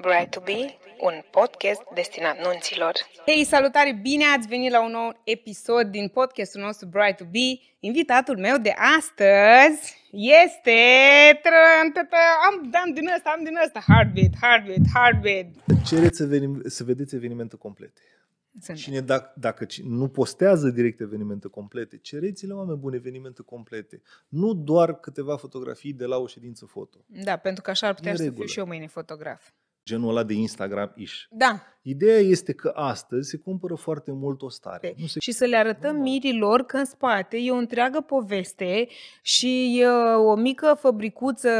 Bright to Be, un podcast destinat nunților. Hei, salutare! Bine ați venit la un nou episod din podcastul nostru Bright to Be. Invitatul meu de astăzi este... Am, am din ăsta, am din ăsta! Heartbeat, heartbeat, heartbeat. Cereți să, venim, să vedeți evenimentul complet. Sunt. Cine, dacă, dacă nu postează direct evenimente complete, cereți-le oameni buni evenimente complete. Nu doar câteva fotografii de la o ședință foto. Da, pentru că așa ar putea să fiu și eu mâine fotograf genul ăla de Instagram-ish. Da. Ideea este că astăzi se cumpără foarte mult o stare. Nu se... Și să le arătăm nu, mirilor că în spate e o întreagă poveste și e o mică fabricuță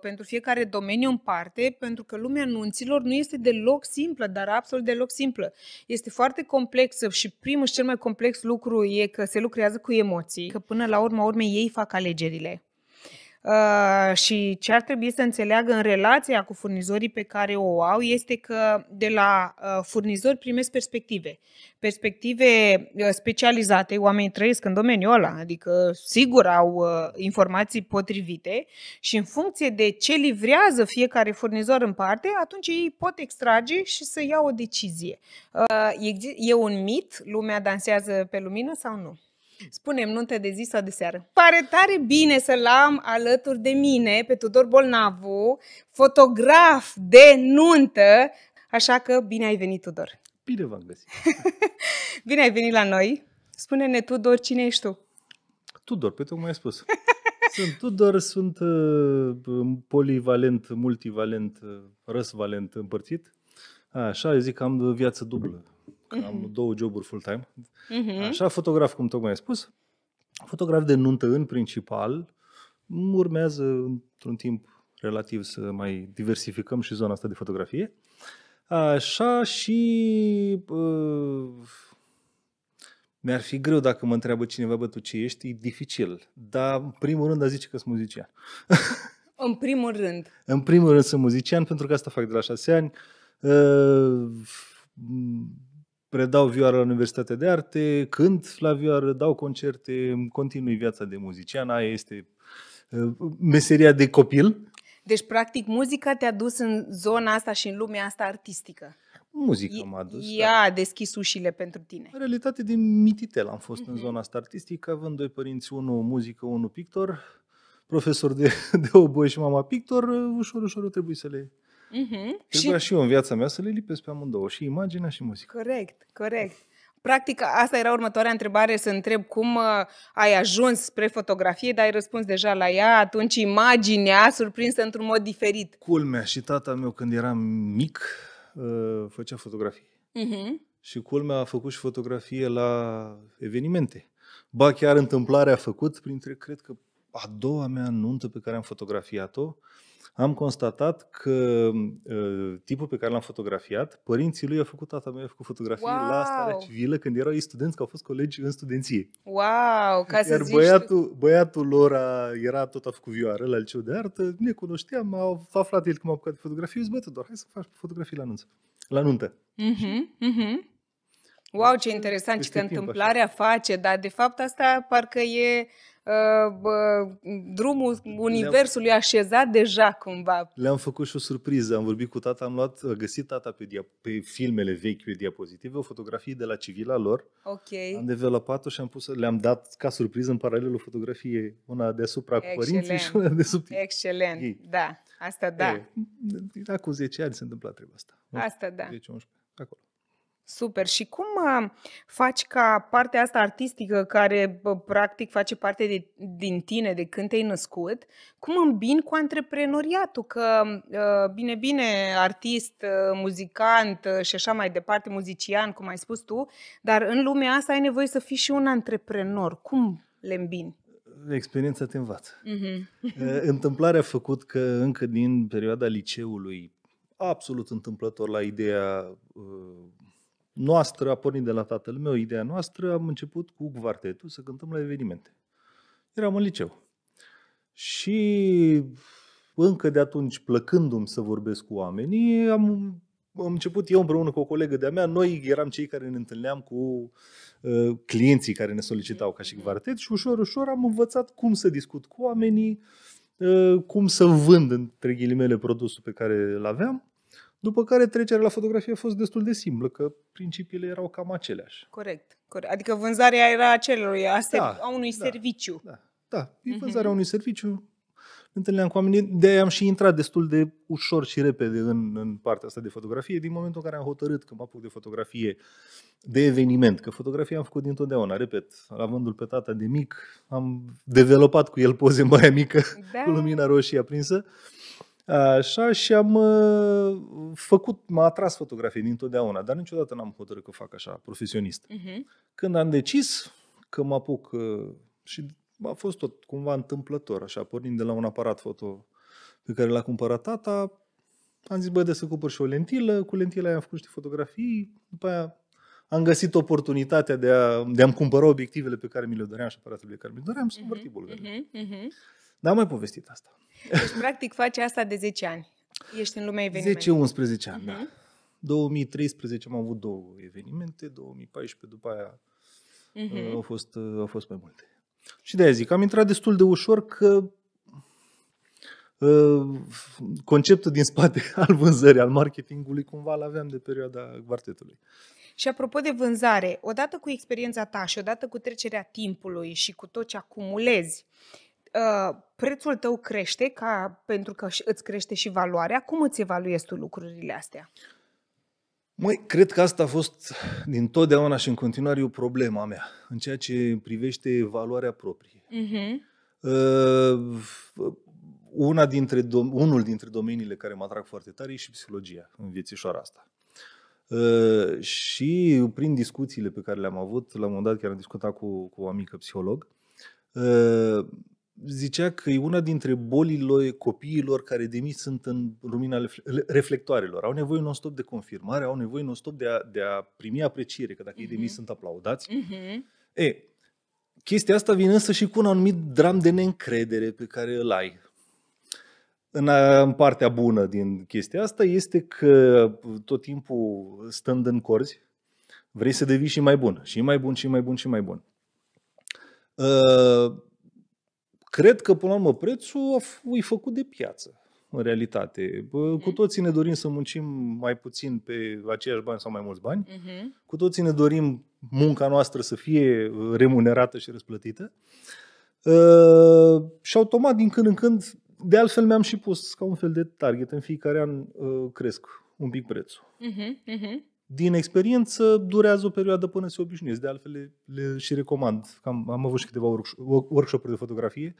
pentru fiecare domeniu în parte, pentru că lumea anunților nu este deloc simplă, dar absolut deloc simplă. Este foarte complexă și primul și cel mai complex lucru e că se lucrează cu emoții, că până la urma urmei ei fac alegerile. Uh, și ce ar trebui să înțeleagă în relația cu furnizorii pe care o au este că de la uh, furnizori primesc perspective. Perspective uh, specializate, oamenii trăiesc în domeniul ăla, adică sigur au uh, informații potrivite și în funcție de ce livrează fiecare furnizor în parte, atunci ei pot extrage și să ia o decizie. Uh, e, e un mit? Lumea dansează pe lumină sau nu? Spunem nuntă de zi sau de seară. Pare tare bine să-l am alături de mine pe Tudor Bolnavu, fotograf de nuntă, așa că bine ai venit, Tudor. Bine v-am găsit. bine ai venit la noi. Spune-ne, Tudor, cine ești tu? Tudor, pe tocmai ai spus. Sunt Tudor, sunt uh, polivalent, multivalent, uh, răsvalent împărțit. Așa, eu zic că am viață dublă că mm-hmm. am mhm. două joburi full-time. Mm-hmm. Așa, fotograf, cum tocmai ai spus, fotograf de nuntă în principal, urmează într-un timp relativ să mai diversificăm și zona asta de fotografie. Așa și uh, mi-ar fi greu dacă mă întreabă cineva, bă, tu ce ești? E dificil. Dar, în primul rând, a zice că sunt muzician. În primul rând. în primul rând sunt muzician, pentru că asta fac de la șase ani. Uh, predau vioară la Universitatea de Arte, cânt la vioară, dau concerte, continui viața de muzician, aia este uh, meseria de copil. Deci, practic, muzica te-a dus în zona asta și în lumea asta artistică. Muzica m-a dus. Ea da. a deschis ușile pentru tine. În realitate, din mititel am fost mm-hmm. în mhm. zona asta artistică, având doi părinți, unul muzică, unul pictor, profesor de, de oboe și mama pictor, ușor, ușor trebuie să le Uh-huh. și... și eu în viața mea să le lipesc pe amândouă, și imaginea și muzica. Corect, corect. Practic, asta era următoarea întrebare, să întreb cum uh, ai ajuns spre fotografie, dar ai răspuns deja la ea, atunci imaginea surprinsă într-un mod diferit. Culmea și tata meu când eram mic uh, făcea fotografii. Uh-huh. Și culmea a făcut și fotografie la evenimente. Ba chiar întâmplarea a făcut printre, cred că, a doua mea nuntă pe care am fotografiat-o, uh, am constatat că uh, tipul pe care l-am fotografiat, părinții lui au făcut, tata meu a făcut fotografii wow! la starea civilă când erau ei studenți, că au fost colegi în studenție. Wow! Ca să Iar zici băiatul, tu... băiatul lor a, era tot a făcut vioară la liceu de artă, ne cunoșteam, au aflat el cum a apucat fotografii, zis, bă, doar hai să faci fotografii la anunță, la nuntă. Mm-hmm, mm-hmm. Wow, ce interesant ce întâmplare face, dar de fapt asta parcă e Uh, drumul universului Le-am... așezat deja cumva. Le-am făcut și o surpriză. Am vorbit cu tata, am luat, găsit tata pe, dia, pe filmele vechi, pe diapozitive, o fotografie de la civila lor. Ok. Am developat-o și am pus, le-am dat ca surpriză în paralel o fotografie, una deasupra Excellent. cu părinții și una de sub Excelent, ei. da. Asta da. E, acum 10 ani se întâmpla treaba asta. Asta da. 10-11, acolo. Super. Și cum uh, faci ca partea asta artistică, care practic face parte de, din tine de când te-ai născut, cum îmbini cu antreprenoriatul? Că, uh, bine, bine, artist, uh, muzicant și așa mai departe, muzician, cum ai spus tu, dar în lumea asta ai nevoie să fii și un antreprenor. Cum le îmbini? Experiența te învață. Uh-huh. Întâmplarea a făcut că încă din perioada liceului, absolut întâmplător la ideea noastră a pornit de la tatăl meu, ideea noastră, am început cu quartetul să cântăm la evenimente. Eram în liceu. Și încă de atunci, plăcându-mi să vorbesc cu oamenii, am, am început eu împreună cu o colegă de-a mea, noi eram cei care ne întâlneam cu uh, clienții care ne solicitau ca și quartet și ușor, ușor am învățat cum să discut cu oamenii, uh, cum să vând, între ghilimele, produsul pe care îl aveam după care trecerea la fotografie a fost destul de simplă, că principiile erau cam aceleași. Corect. corect. Adică vânzarea era celor, a, ser- da, a unui da, serviciu. Da, da. da. vânzarea uh-huh. unui serviciu. întâlneam cu oamenii, de am și intrat destul de ușor și repede în, în partea asta de fotografie. Din momentul în care am hotărât că mă apuc de fotografie, de eveniment, că fotografia am făcut dintotdeauna, repet, avândul pe tata de mic, am developat cu el poze în baia mică, da. cu lumina roșie aprinsă. Uh, Așa și am uh, făcut, m-a atras fotografie dintotdeauna, dar niciodată n-am hotărât că fac așa, profesionist. Uh-huh. Când am decis că mă apuc uh, și a fost tot cumva întâmplător, așa, pornind de la un aparat foto pe care l-a cumpărat tata, am zis, băi, de să cumpăr și o lentilă, cu lentila aia am făcut niște fotografii, după aia am găsit oportunitatea de, a, de a-mi cumpăra obiectivele pe care mi le doream și aparatele pe care mi le doream să uh-huh, bulgarii. Uh-huh, uh-huh. Dar am mai povestit asta. Deci, practic, faci asta de 10 ani. Ești în lumea evenimentelor. 10-11 ani, uh-huh. da. 2013 mhm. am avut două evenimente, 2014 după aia uh-huh. au, fost, uh, au fost mai multe. Și de-aia zic, am intrat destul de ușor că uh, conceptul din spate al vânzării, al marketingului, cumva l-aveam de perioada quartetului. Și apropo de vânzare, odată cu experiența ta și odată cu trecerea timpului și cu tot ce acumulezi, uh, uh, prețul tău crește ca pentru că îți crește și valoarea. Cum îți evaluezi tu lucrurile astea? Măi, cred că asta a fost din totdeauna și în continuare o problemă mea în ceea ce privește valoarea proprie. Uh-huh. Uh, una dintre unul dintre domeniile care mă atrag foarte tare e și psihologia în viețișoara asta. Uh, și prin discuțiile pe care le-am avut, la un moment dat chiar am discutat cu, cu o amică psiholog, uh, zicea că e una dintre bolile copiilor care de mii sunt în lumina reflectoarelor. Au nevoie non-stop de confirmare, au nevoie non-stop de a, de a primi apreciere, că dacă uh-huh. ei de mii mhm. sunt aplaudați. Uh-huh. E, chestia asta vine însă și cu un anumit dram de neîncredere pe care îl ai. În, în partea bună din chestia asta este că tot timpul stând în corzi, vrei să devii și mai bun, și mai bun, și mai bun, și mai bun. Uh, Cred că, până la urmă, prețul e făcut de piață, în realitate. cu mhm. toții ne dorim să muncim mai puțin pe aceiași bani sau mai mulți bani. Uh-huh. Cu toții ne dorim munca noastră să fie uh, remunerată și răsplătită. Uh, și automat, din când în când, de altfel mi-am și pus ca un fel de target. În fiecare an uh, cresc un pic prețul. Uh-huh, uh-huh din experiență, durează o perioadă până se obișnuiesc. De altfel, le, le și recomand. Am, am avut și câteva workshop-uri de fotografie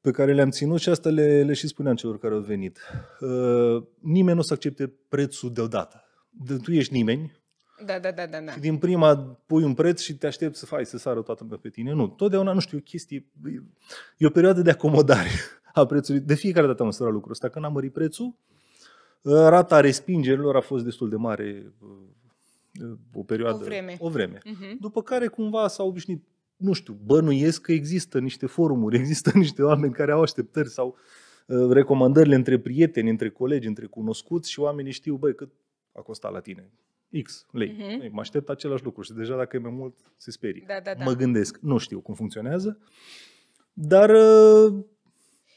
pe care le-am ținut și asta le, le și spuneam celor care au venit. Uh, nimeni nu o să accepte prețul deodată. De, tu ești nimeni. Da, da, da, da, da. Și din prima pui un preț și te aștepți să faci, să sară toată pe tine. Nu, totdeauna, nu știu, o chestie, e o perioadă de acomodare a prețului. De fiecare dată am să lucrul ăsta. Când am mărit prețul, Uh, rata respingerilor a fost destul de mare uh, uh, o perioadă, o vreme. O vreme. Uh-huh. După care cumva s-a obișnuit, nu știu, bănuiesc că există niște forumuri, există niște oameni care au așteptări sau recomandările între prieteni, între colegi, între cunoscuți și oamenii știu, băi, cât a costat la tine. X lei. Uh-huh. mă aștept același lucru și deja dacă e mai mult, se sperie. Da, da, da. Mă gândesc, nu știu cum funcționează, dar uh,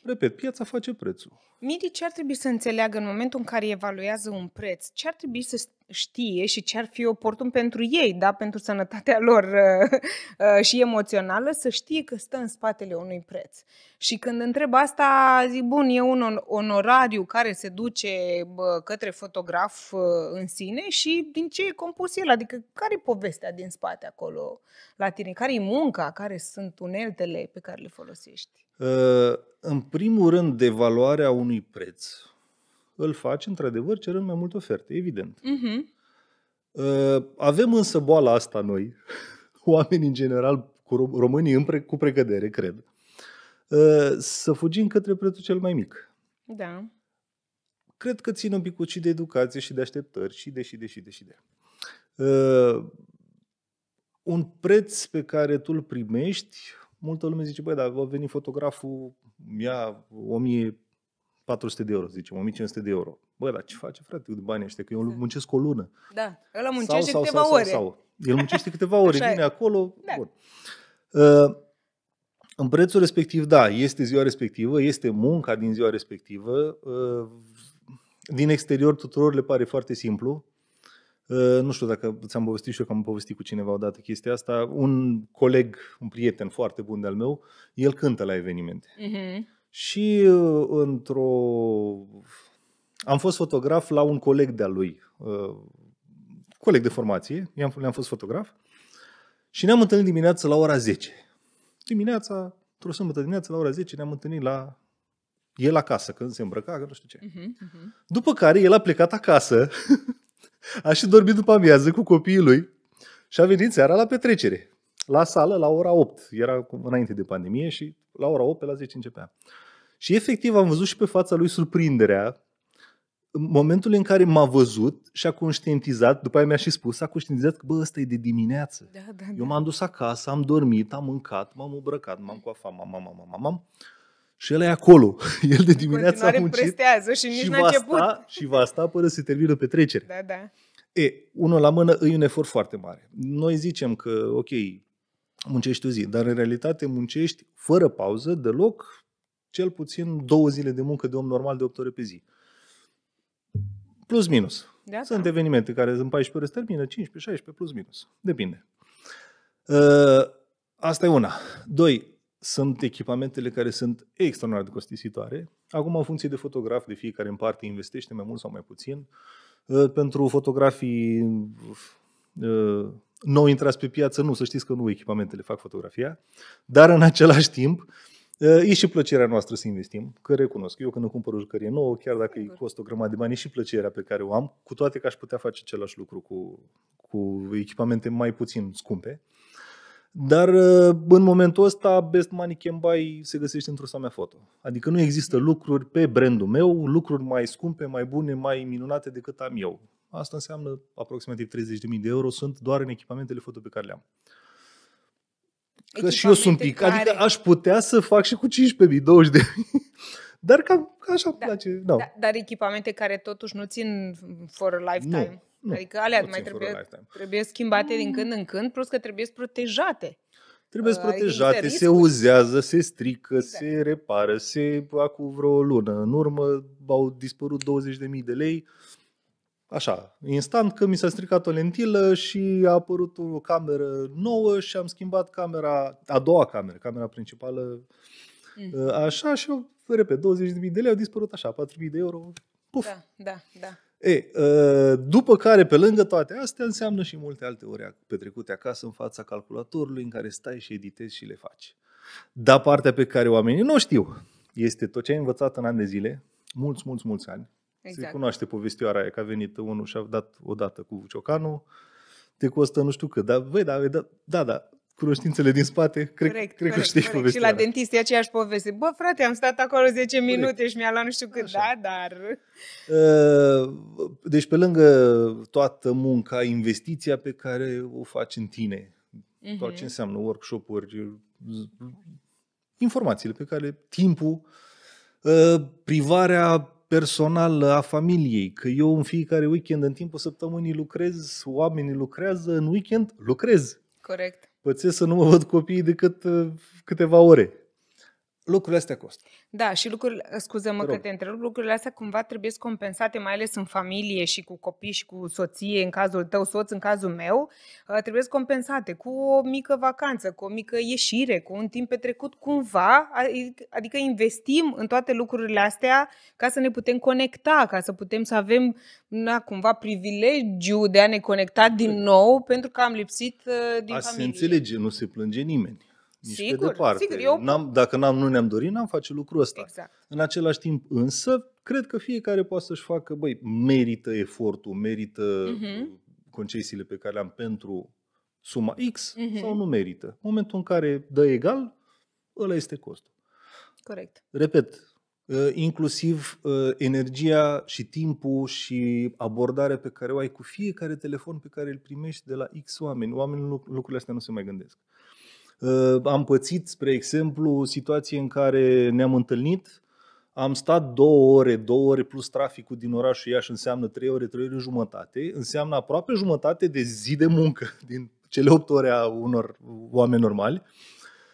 Repet, piața face prețul. Miri, ce ar trebui să înțeleagă în momentul în care evaluează un preț? Ce ar trebui să știe și ce ar fi oportun pentru ei, da, pentru sănătatea lor uh, uh, și emoțională, să știe că stă în spatele unui preț. Și când întreb asta, zic, bun, e un onorariu care se duce bă, către fotograf uh, în sine și din ce e compus el, adică care e povestea din spate acolo la tine, care e munca, care sunt uneltele pe care le folosești? Ă, în primul rând, devaluarea unui preț îl faci, într-adevăr, cerând mai multe oferte, evident. Uh-huh. Avem însă boala asta noi, oamenii în general, cu românii cu precădere, cred, ă, să fugim către prețul cel mai mic. Da. Cred că țin un pic și de educație și de așteptări și de și de și de și de. Uh, un preț pe care tu îl primești multă lume zice, băi, dar va veni fotograful, ia 1400 de euro, zicem, 1500 de euro. Băi, dar ce face, frate, de banii ăștia? Că eu exact. muncesc o lună. Da, ăla muncește sau, câteva sau, ore. Sau, sau. El muncește câteva ore, vine acolo. Da. Bun. Uh, în prețul respectiv, da, este ziua respectivă, este munca din ziua respectivă. Uh, din exterior tuturor le pare foarte simplu, Uh, nu știu dacă ți-am povestit și eu că am povestit cu cineva odată chestia asta, un coleg, un prieten foarte bun de-al meu, el cântă la evenimente. Uh-huh. Și uh, într-o... Am fost fotograf la un coleg de-al lui, uh, coleg de formație, i-am, le-am fost fotograf și ne-am întâlnit dimineața la ora 10. Dimineața, într-o sâmbătă dimineața la ora 10 ne-am întâlnit la el acasă, când se îmbrăca, nu știu ce. Uh-huh, uh-huh. După care el a plecat acasă A și dormit după amiază cu copiii lui și a venit seara la petrecere. La sală, la ora 8. Era înainte de pandemie și la ora 8, pe la 10 începea. Și efectiv am văzut și pe fața lui surprinderea în momentul în care m-a văzut și a conștientizat, după aia mi-a și spus, a conștientizat că, bă, ăsta e de dimineață. Da, da, da. Eu m-am dus acasă, am dormit, am mâncat, m-am îmbrăcat, m-am coafat, m-am, m-am, m-am, m-am. Și el e acolo. El de dimineață a muncit prestează și, nici și, va sta, și va sta până se termină petrecere. Da, da. E, unul la mână e un efort foarte mare. Noi zicem că, ok, muncești o zi, dar în realitate muncești fără pauză deloc cel puțin două zile de muncă de om normal de 8 ore pe zi. Plus minus. Da, da. Sunt da. evenimente care în 14 ore se termină, 15, 16, plus minus. Depinde. Ă, asta e una. Doi, sunt echipamentele care sunt extraordinar de costisitoare. Acum, în funcție de fotograf, de fiecare în parte investește mai mult sau mai puțin. Uh, pentru fotografii uh, nou intrați pe piață, nu, să știți că nu echipamentele fac fotografia, dar în același timp uh, e și plăcerea noastră să investim, că recunosc. Eu când îmi cumpăr o jucărie nouă, chiar dacă îi costă o grămadă de bani, e și plăcerea pe care o am, cu toate că aș putea face același lucru cu, cu echipamente mai puțin scumpe. Dar uh, în momentul ăsta Best Money Can Buy se găsește într-o mea foto. Adică nu există lucruri pe brandul meu, lucruri mai scumpe, mai bune, mai minunate decât am eu. Asta înseamnă aproximativ 30.000 de euro, sunt doar în echipamentele foto pe care le am. Că și eu sunt pic. Adică care... Adică aș putea să fac și cu 15.000, 20.000. Dar cam așa da, place. Da, dar echipamente care totuși nu țin for a lifetime. Nu. Nu, adică alea mai trebuie, trebuie schimbate din mm. când în când, plus că trebuie protejate. Trebuie uh, protejate, se uzează, se strică, exact. se repară, se acum vreo lună în urmă au dispărut 20.000 de lei. Așa, instant că mi s-a stricat o lentilă și a apărut o cameră nouă și am schimbat camera, a doua cameră, camera principală, mm. Ă, așa și repede, 20.000 de lei au dispărut așa, 4.000 de euro, puf. Da, da, da. E, uh, după care, pe lângă toate astea, înseamnă și multe alte ore petrecute acasă în fața calculatorului în care stai și editezi și le faci. Dar partea pe care oamenii nu știu este tot ce ai învățat în ani de zile, mulți, mulți, mulți ani. Exact. Se cunoaște povestioara aia că a venit unul și a dat o dată cu ciocanul, te costă nu știu cât, dar băi, da, da, da, da, cunoștințele din spate, cred, corect, cred corect, că știi corect. Și la dentist e aceeași poveste. Bă, frate, am stat acolo 10 corect. minute și mi-a luat nu știu cât, Așa. da, dar... Uh, deci pe lângă toată munca, investiția pe care o faci în tine, uh-huh. tot ce înseamnă workshop-uri, uh, informațiile pe care timpul, uh, privarea personală a familiei, că eu în fiecare weekend, în timpul săptămânii lucrez, oamenii lucrează, în weekend lucrez. Corect pățesc să nu mă văd copiii decât uh, câteva ore lucrurile astea costă. Da, și lucrurile, scuze-mă că te întrerup, lucrurile astea cumva trebuie să compensate, mai ales în familie și cu copii și cu soție, în cazul tău, soț, în cazul meu, ă, trebuie să compensate cu o mică vacanță, cu o mică ieșire, cu un timp petrecut cumva, adică investim în toate lucrurile astea ca să ne putem conecta, ca să putem să avem na, cumva privilegiu de a ne conecta din păi. nou pentru că am lipsit ă, din a familie. A se înțelege, nu se plânge nimeni. Nici sigur, pe departe. sigur. Eu... N-am, dacă n-am, nu ne-am dorit, n-am face lucrul ăsta. Exact. În același timp însă, cred că fiecare poate să-și facă, băi, merită efortul, merită uh-huh. concesiile pe care le-am pentru suma X uh-huh. sau nu merită. În momentul în care dă egal, ăla este costul. Corect. Repet, ă, inclusiv ă, energia și timpul și abordarea pe care o ai cu fiecare telefon pe care îl primești de la X oameni. Oamenii lucrurile astea nu se mai gândesc. Ă, am pățit, spre exemplu, situații în care ne-am întâlnit, am stat două ore, două ore plus traficul din orașul Iași înseamnă trei ore, trei ore jumătate, înseamnă aproape jumătate de zi de muncă din cele opt ore a unor oameni normali,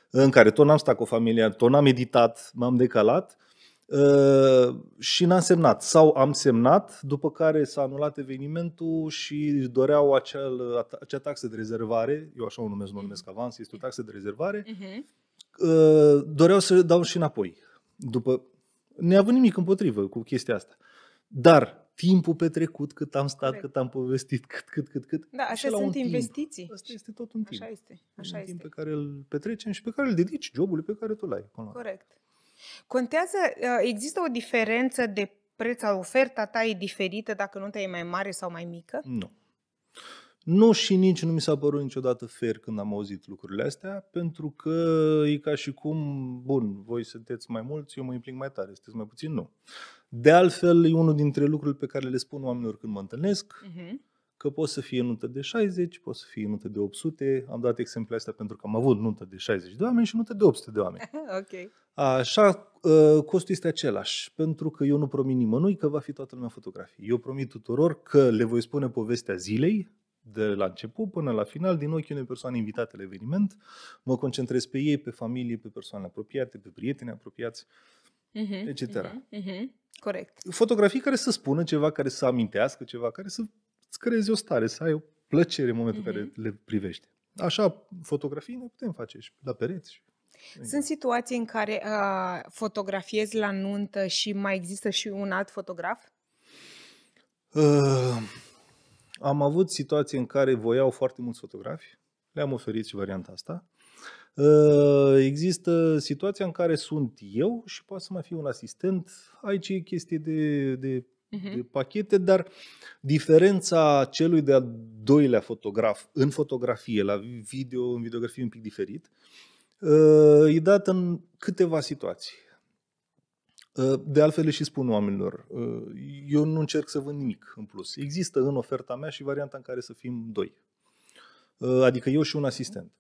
în care tot n-am stat cu familia, tot n-am meditat, m-am decalat Uh, și n-am semnat sau am semnat, după care s-a anulat evenimentul și doreau acel, acea taxă de rezervare, eu așa o numesc, nu o numesc avans, este o taxă de rezervare, uh-huh. doreau să dau și înapoi, după, neavând nimic împotrivă cu chestia asta. Dar timpul petrecut, cât am stat, Correct. cât am povestit, cât, cât, cât, cât. Da, așa sunt timp. investiții. Asta este tot un timp. Așa este. Așa un este. timp pe care îl petrecem și pe care îl dedici jobului pe care tu l-ai. Corect. Contează, uh, există o diferență de preț, oferta ta e diferită dacă nu te e mai mare sau mai mică? Nu. Nu și nici nu mi s-a părut niciodată fer când am auzit lucrurile astea, pentru că e ca și cum, bun, voi sunteți mai mulți, eu mă implic mai tare, sunteți mai puțin, nu. De altfel, e unul dintre lucrurile pe care le spun oamenilor când mă întâlnesc. Uh-huh că pot să fie nuntă de 60, pot să fie nuntă de 800. Am dat exemplu astea pentru că am avut nuntă de 60 de oameni și nuntă de 800 de oameni. ok. Așa, ă, costul este același, pentru că eu nu promit nimănui că va fi toată lumea fotografie. Eu promit tuturor că le voi spune povestea zilei, de la început până la final, din ochii unei persoane invitate la eveniment. Mă concentrez pe ei, pe familie, pe persoane apropiate, pe prieteni apropiați, uh-huh, etc. Uh-huh, uh-huh. Corect. Fotografii care să spună ceva, care să amintească ceva, care să îți creezi o stare, să ai o plăcere în momentul în mm-hmm. care mhm. le privești. Așa, fotografii ne putem face și la pereți. Și... Sunt situații în care uh, fotografiezi la nuntă și mai există și un alt fotograf? Uh, am avut situații în care voiau foarte mulți fotografi, le-am oferit și varianta asta. Uh, există situația în care sunt eu și poate să mai fie un asistent. Aici e chestie de, de uh-huh. de mhm. pachete, dar diferența celui de-al doilea fotograf în fotografie, la video, în videografie un pic diferit, uh, e dată în câteva situații. Uh, de altfel, și spun oamenilor, uh, eu nu încerc să vând nimic în plus. Există în oferta mea și varianta în care să fim doi. Adică eu și un asistent.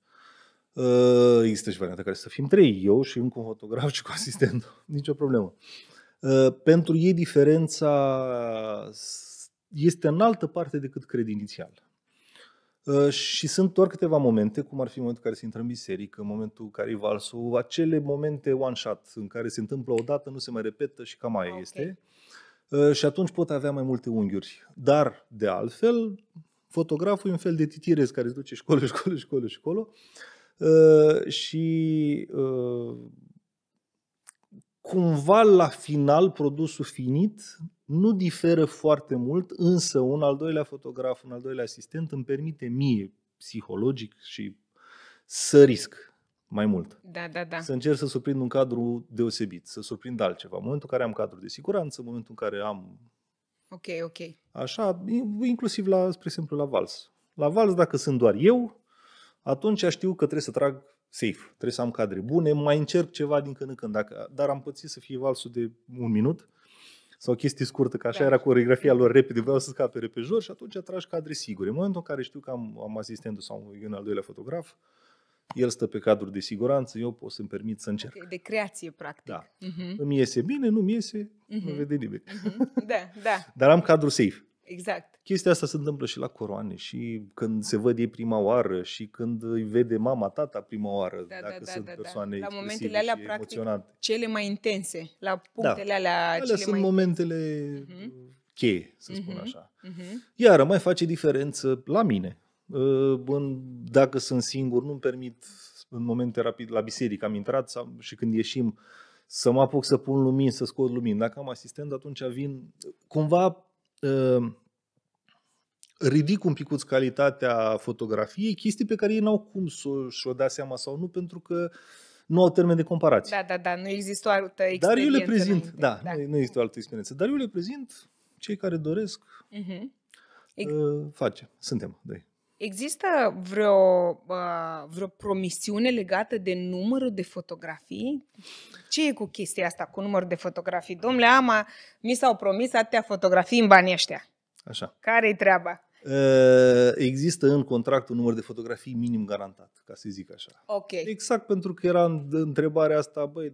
Există și varianta în care să fim trei, eu și încă un fotograf și cu asistent. Nicio problemă. Uh, pentru ei diferența este în altă parte decât cred inițial. Uh, și sunt doar câteva momente, cum ar fi momentul în care se intră în biserică, în momentul în care e valsul, acele momente one-shot în care se întâmplă o dată, nu se mai repetă și cam aia okay. este. Uh, și atunci pot avea mai multe unghiuri. Dar, de altfel, fotograful e un fel de titirez care îți duce și colo, și colo, și colo, și colo. și cumva la final produsul finit nu diferă foarte mult, însă un al doilea fotograf, un al doilea asistent îmi permite mie, psihologic și să risc mai mult. Da, da, da. Să încerc să surprind un cadru deosebit, să surprind altceva. În momentul în care am cadru de siguranță, în momentul în care am... Ok, ok. Așa, inclusiv la, spre exemplu, la vals. La vals, dacă sunt doar eu, atunci știu că trebuie să trag safe. Trebuie să am cadre bune, mai încerc ceva din când în când, dacă, dar am pățit să fie valsul de un minut sau chestii scurtă, că așa da. era coreografia lor repede, vreau să scape repejor și atunci atragi cadre sigure. În momentul în care știu că am, am asistentul sau un al doilea fotograf, el stă pe cadrul de siguranță, eu pot să-mi permit să încerc. Okay, de creație, practic. Da. Uh-huh. Îmi iese bine, nu mi iese, uh-huh. nu vede nimeni. Uh-huh. Da, da. Dar am cadru safe. Exact. Chestia asta se întâmplă și la coroane și când se văd ei prima oară și când îi vede mama, tata prima oară, da, dacă da, da sunt da, da. persoane da. La momentele alea, practic, cele mai intense, la da. punctele da. alea, alea cele sunt mai momentele uh-huh. cheie, să uh-huh. spun mhm. așa. Uh-huh. Iar mai face diferență la mine. Uh, dacă sunt singur, nu-mi permit în momente rapid la biserică am intrat sau, și când ieșim să mă apuc să pun lumini, să scot lumini. Dacă am asistent, atunci vin cumva Ehm, ridic un picuț calitatea fotografiei, chestii pe care ei n-au cum să și-o dea seama sau nu, pentru că nu au termen de comparație. Da, da, da, nu există o altă experiență. Dar eu le prezint, da, da. Nu, există o altă experiență, dar eu le prezint cei care doresc, uh-huh. Mhm. uh, face, suntem, doi. Există vreo, uh, vreo promisiune legată de numărul de fotografii? Ce e cu chestia asta cu numărul de fotografii? Domnule Ama, mi s-au promis atâtea fotografii în banii ăștia. Așa. Care-i treaba? Ă, există în contract un număr de fotografii minim garantat, ca să zic așa. Ok. Exact pentru că era întrebarea asta, băi,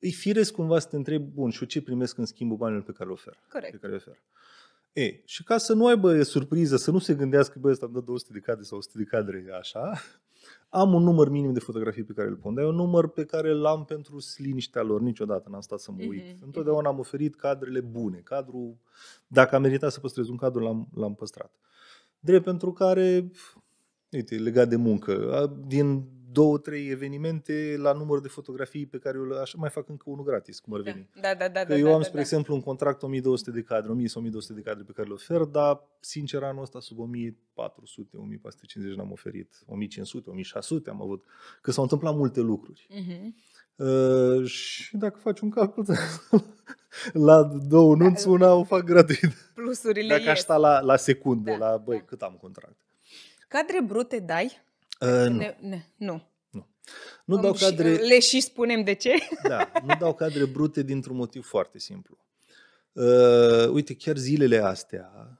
îi firesc cumva să te întrebi, bun, și ce primesc în schimbul banilor pe care le ofer? Corect. Pe care le ofer. Uh, E, și ca să nu aibă surpriză, să nu se gândească, băi, ăsta am dat 200 de cadre sau 100 de cadre, așa, am un număr minim de fotografii pe care îl pun, dar e un număr pe care l-am pentru liniștea lor. Niciodată n-am stat să mă uit. Mm-hmm. Întotdeauna mhm. am oferit cadrele bune. Cadru, dacă am meritat să păstrez un cadru, l-am, l-am păstrat. Drept pentru care, uite, legat de muncă, din două, trei evenimente la număr de fotografii pe care eu le, așa mai fac încă unul gratis, cum ar da. veni. Da, da, da. Că da, eu da, am, da, spre da. exemplu, un contract 1200 de cadre, 1000 sau 1200 de cadre pe care le ofer, dar, sincer, anul ăsta sub 1400, 1450 n-am oferit, 1500, 1600 am avut, că s-au întâmplat multe lucruri. Uh-huh. Uh, și dacă faci un calcul, la două da. nunți, una o fac gratuit. Plusurile Dacă aș sta la, la secunde, da, la, băi, da. cât am contract. Cadre brute dai? Uh, nu. Ne, ne, nu. Nu, nu dau cadre... Le și spunem de ce. Da, nu dau cadre brute dintr-un motiv foarte simplu. Uh, uite, chiar zilele astea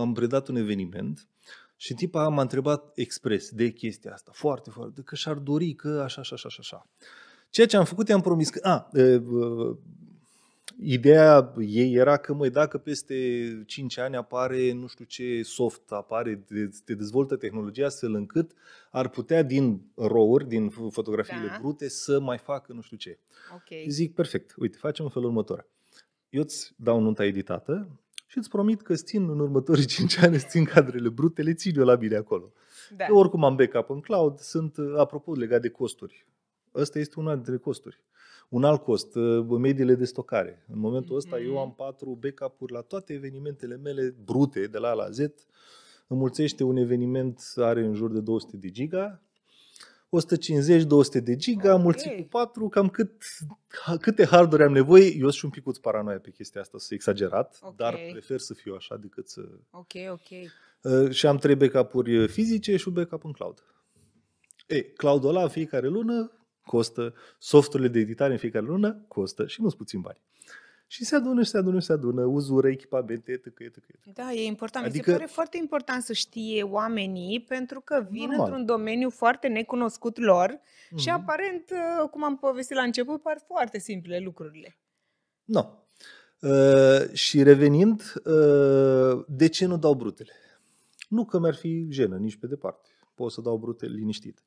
am predat un eveniment și tipa m-a întrebat expres de chestia asta, foarte, foarte, că și-ar dori, că așa, așa, așa, așa. Ceea ce am făcut, i-am promis că, a, uh, Ideea ei era că, măi, dacă peste 5 ani apare nu știu ce soft, apare, te dezvoltă tehnologia astfel încât ar putea din rouri, din fotografiile da. brute, să mai facă nu știu ce. Okay. Zic, perfect, uite, facem în felul următor. Eu îți dau nunta editată și îți promit că țin în următorii 5 ani, îți țin cadrele brute, le țin eu la bine acolo. Da. Eu oricum am backup în cloud, sunt, apropo, legat de costuri. Ăsta este una dintre costuri un alt cost, ă, mediile de stocare. În momentul ăsta mm-hmm. eu am patru backup-uri la toate evenimentele mele brute, de la A la Z. Înmulțește un eveniment, are în jur de 200 de giga, 150-200 de giga, okay. mulți cu 4, cam cât, câte harduri am nevoie. Eu sunt și un picuț paranoia pe chestia asta, să exagerat, okay. dar prefer să fiu așa decât să... Ok, ok. Uh, și am trei backup-uri fizice și un backup în cloud. E, cloud-ul ăla, fiecare lună, costă, softurile de editare în fiecare lună costă și nu-s puțin bani. Și se adună se adună se adună, uzură, echipamente, etc. etc. Da, e important. Adică... Mi se adică pare foarte important să știe oamenii pentru că vin Normal. într-un domeniu foarte necunoscut lor mm-hmm. și mhm. aparent, uh, cum am povestit la început, par foarte simple lucrurile. Nu. No. Uh, și revenind, uh, de ce nu dau brutele? Nu că mi-ar fi jenă, nici pe departe. Pot să dau brute liniștit.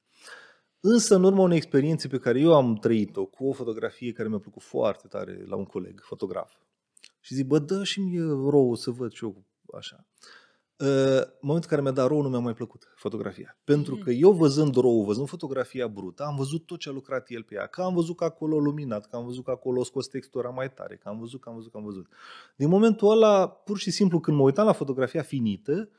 Însă, în urma unei experiențe pe care eu am trăit-o cu o fotografie care mi-a plăcut foarte tare la un coleg, fotograf, și zic, bă, dă și mi rou să văd și eu așa. Uh, în momentul în care mi-a dat rou, nu mi-a mai plăcut fotografia. Pentru mhm. că eu văzând rou, văzând fotografia brută, am văzut tot ce a lucrat el pe ea. Că am văzut că acolo luminat, că am văzut că acolo scos textura mai tare, că am văzut, că am văzut, că am văzut. Din momentul ăla, pur și simplu, când mă uitam la fotografia finită,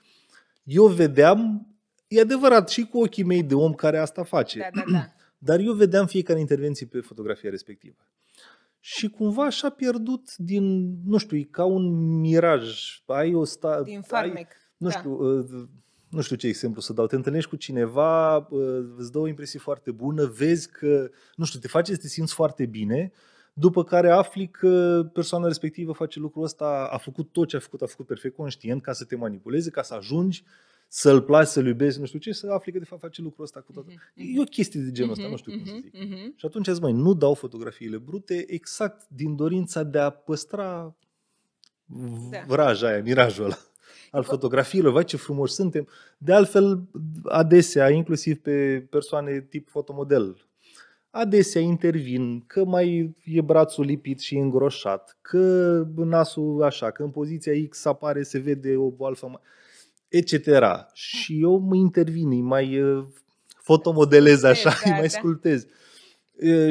eu vedeam e adevărat și cu ochii mei de om care asta face. Da, da, da. Dar eu vedeam fiecare intervenție pe fotografia respectivă. Și cumva așa pierdut din, nu știu, ca un miraj. Ai o sta... Din farmec. Ai, nu da. știu, ă, nu știu ce exemplu să dau, te întâlnești cu cineva, ă, îți dă o impresie foarte bună, vezi că, nu știu, te face să te simți foarte bine, după care afli că persoana respectivă face lucrul ăsta, a făcut tot ce a făcut, a făcut perfect conștient ca să te manipuleze, ca să ajungi să-l placi, să-l iubești, nu știu ce, să afli că de fapt face lucrul ăsta cu toată. Mm-hmm. E o mm-hmm. chestie de genul ăsta, nu știu cum să mm-hmm, zic. mm Și atunci, mai, nu dau fotografiile brute exact din dorința de a păstra da. vraja aia, mirajul ăla al fotografiilor, vai ce frumos suntem. De altfel, adesea, inclusiv pe persoane tip fotomodel, adesea intervin că mai e brațul lipit și îngroșat, că nasul așa, că în poziția X apare, se vede o boalfă mai etc. Și eu mă intervin, îi mai uh, fotomodelez așa, îi mai exact, da. sculptez.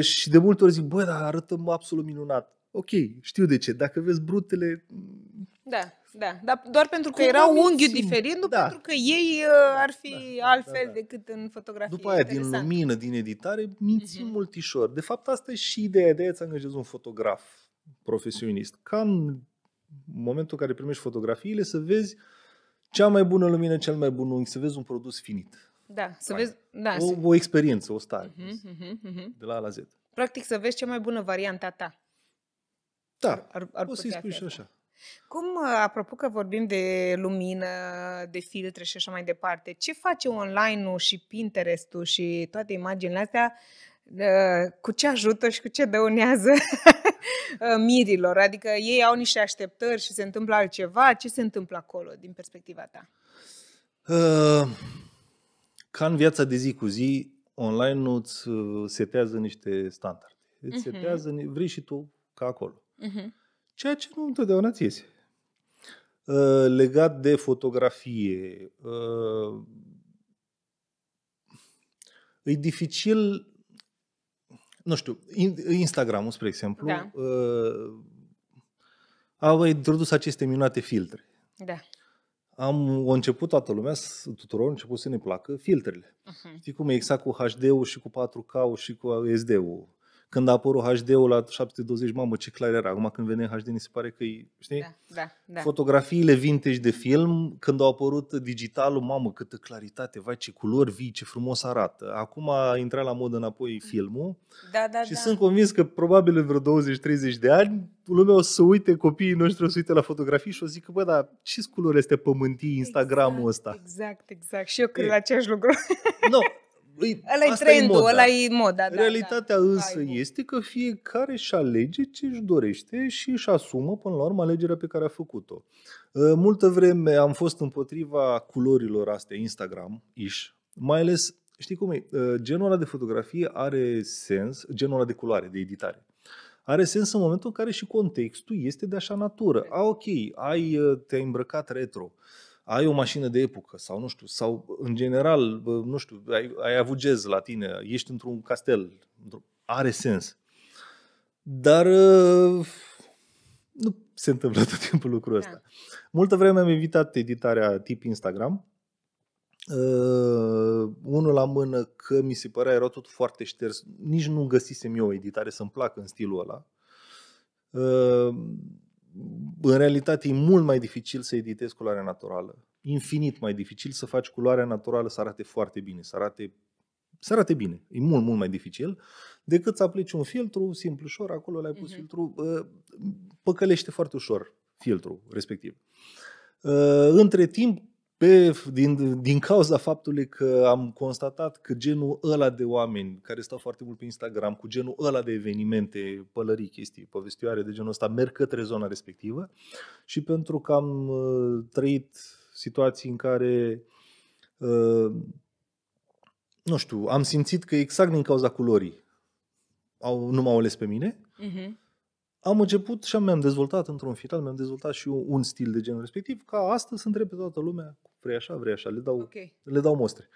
Și de multe ori zic, băi, dar arătăm absolut minunat. Ok, știu de ce. Dacă vezi brutele... Da, da, dar doar pentru că erau unghiul diferit, nu da. pentru că ei uh, ar fi da, da, altfel da, da. decât în fotografie. După aia, din lumină, din editare, minți uh-huh. Mhm. multișor. De fapt, asta e și ideea, de aia îți angajezi un fotograf profesionist. Ca în momentul în care primești fotografiile, să vezi uh, cea mai bună lumină, cel mai bun unghi, să vezi un produs finit. Da, să Hai. vezi... Da, o, o experiență, o stare. Uh-huh, uh-huh, uh-huh. De la A la Z. Practic să vezi cea mai bună variantă ta. Da, ar, ar poți să-i spui și așa. Cum, uh, apropo că vorbim de lumină, de filtre și așa mai departe, ce face online-ul și Pinterest-ul și toate imaginile astea, uh, cu ce ajută și cu ce dăunează Uh, mirilor? Adică ei au niște așteptări și se întâmplă altceva. Ce se întâmplă acolo din perspectiva ta? Uh, ca în viața de zi cu zi, online nu îți uh, setează niște standarde. Îți uh-huh. setează, vrei și tu ca acolo. Uh-huh. Ceea ce nu întotdeauna ți iese. Uh, legat de fotografie, uh, e dificil nu știu, Instagram-ul, spre exemplu, da. Uh, au introdus aceste minunate filtre. Da. Am o început toată lumea, tuturor, a început să ne placă filtrele. Uh-huh. Știi cum e exact cu HD-ul și cu 4K-ul și cu SD-ul. Când a apărut HD-ul la 720, mamă, ce clar era. Acum când vine HD, ni se pare că e, știi? Da, da, da. Fotografiile vintage de film, când au apărut digitalul, mamă, câtă claritate, vai, ce culori vii, ce frumos arată. Acum a intrat la modă înapoi mm. filmul da, da, și da. sunt convins că probabil în vreo 20-30 de ani lumea o să uite, copiii noștri o să uite la fotografii și o să zică, bă, dar ce culori este pământii Instagramul exact, ăsta? Exact, exact. Și eu cred e. la același lucru. Nu, no, ei, ăla e trendul, ăla e moda. Da, Realitatea da, însă Ai, este că fiecare și alege ce își dorește și își asumă până la urmă alegerea pe care a făcut-o. Ă, multă vreme am fost împotriva culorilor astea Instagram, ish, mai ales, știi cum e, ă, genul ăla de fotografie are sens, genul ăla de culoare, de editare are sens în momentul în care și contextul este de așa natură. A, ok, ai, ă, te-ai îmbrăcat retro, ai o mașină de epocă sau nu știu, sau în general, nu știu, ai, ai avut jazz la tine, ești într-un castel, are sens. Dar uh, nu se întâmplă tot timpul lucrul ăsta. Da. Multă vreme am evitat editarea tip Instagram. Uh, unul la mână că mi se părea era tot foarte șters. Nici nu găsisem eu o editare să-mi placă în stilul ăla. Uh, în realitate e mult mai dificil să editezi culoarea naturală. Infinit mai dificil să faci culoarea naturală să arate foarte bine, să arate, să arate bine. E mult, mult mai dificil decât să aplici un filtru simplu, ușor, acolo l-ai pus uh-huh. filtru, ă, păcălește foarte ușor filtrul respectiv. Ă, între timp, pe, din, din cauza faptului că am constatat că genul ăla de oameni care stau foarte mult pe Instagram, cu genul ăla de evenimente, pălării, chestii, povestioare de genul ăsta, merg către zona respectivă și pentru că am uh, trăit situații în care, uh, nu știu, am simțit că exact din cauza culorii au, nu m-au ales pe mine, uh-huh am început și mi-am dezvoltat într-un final, mi-am dezvoltat și eu un stil de genul respectiv, ca astăzi să întreb pe toată lumea, vrei așa, vrei așa, le dau, okay. le dau mostre.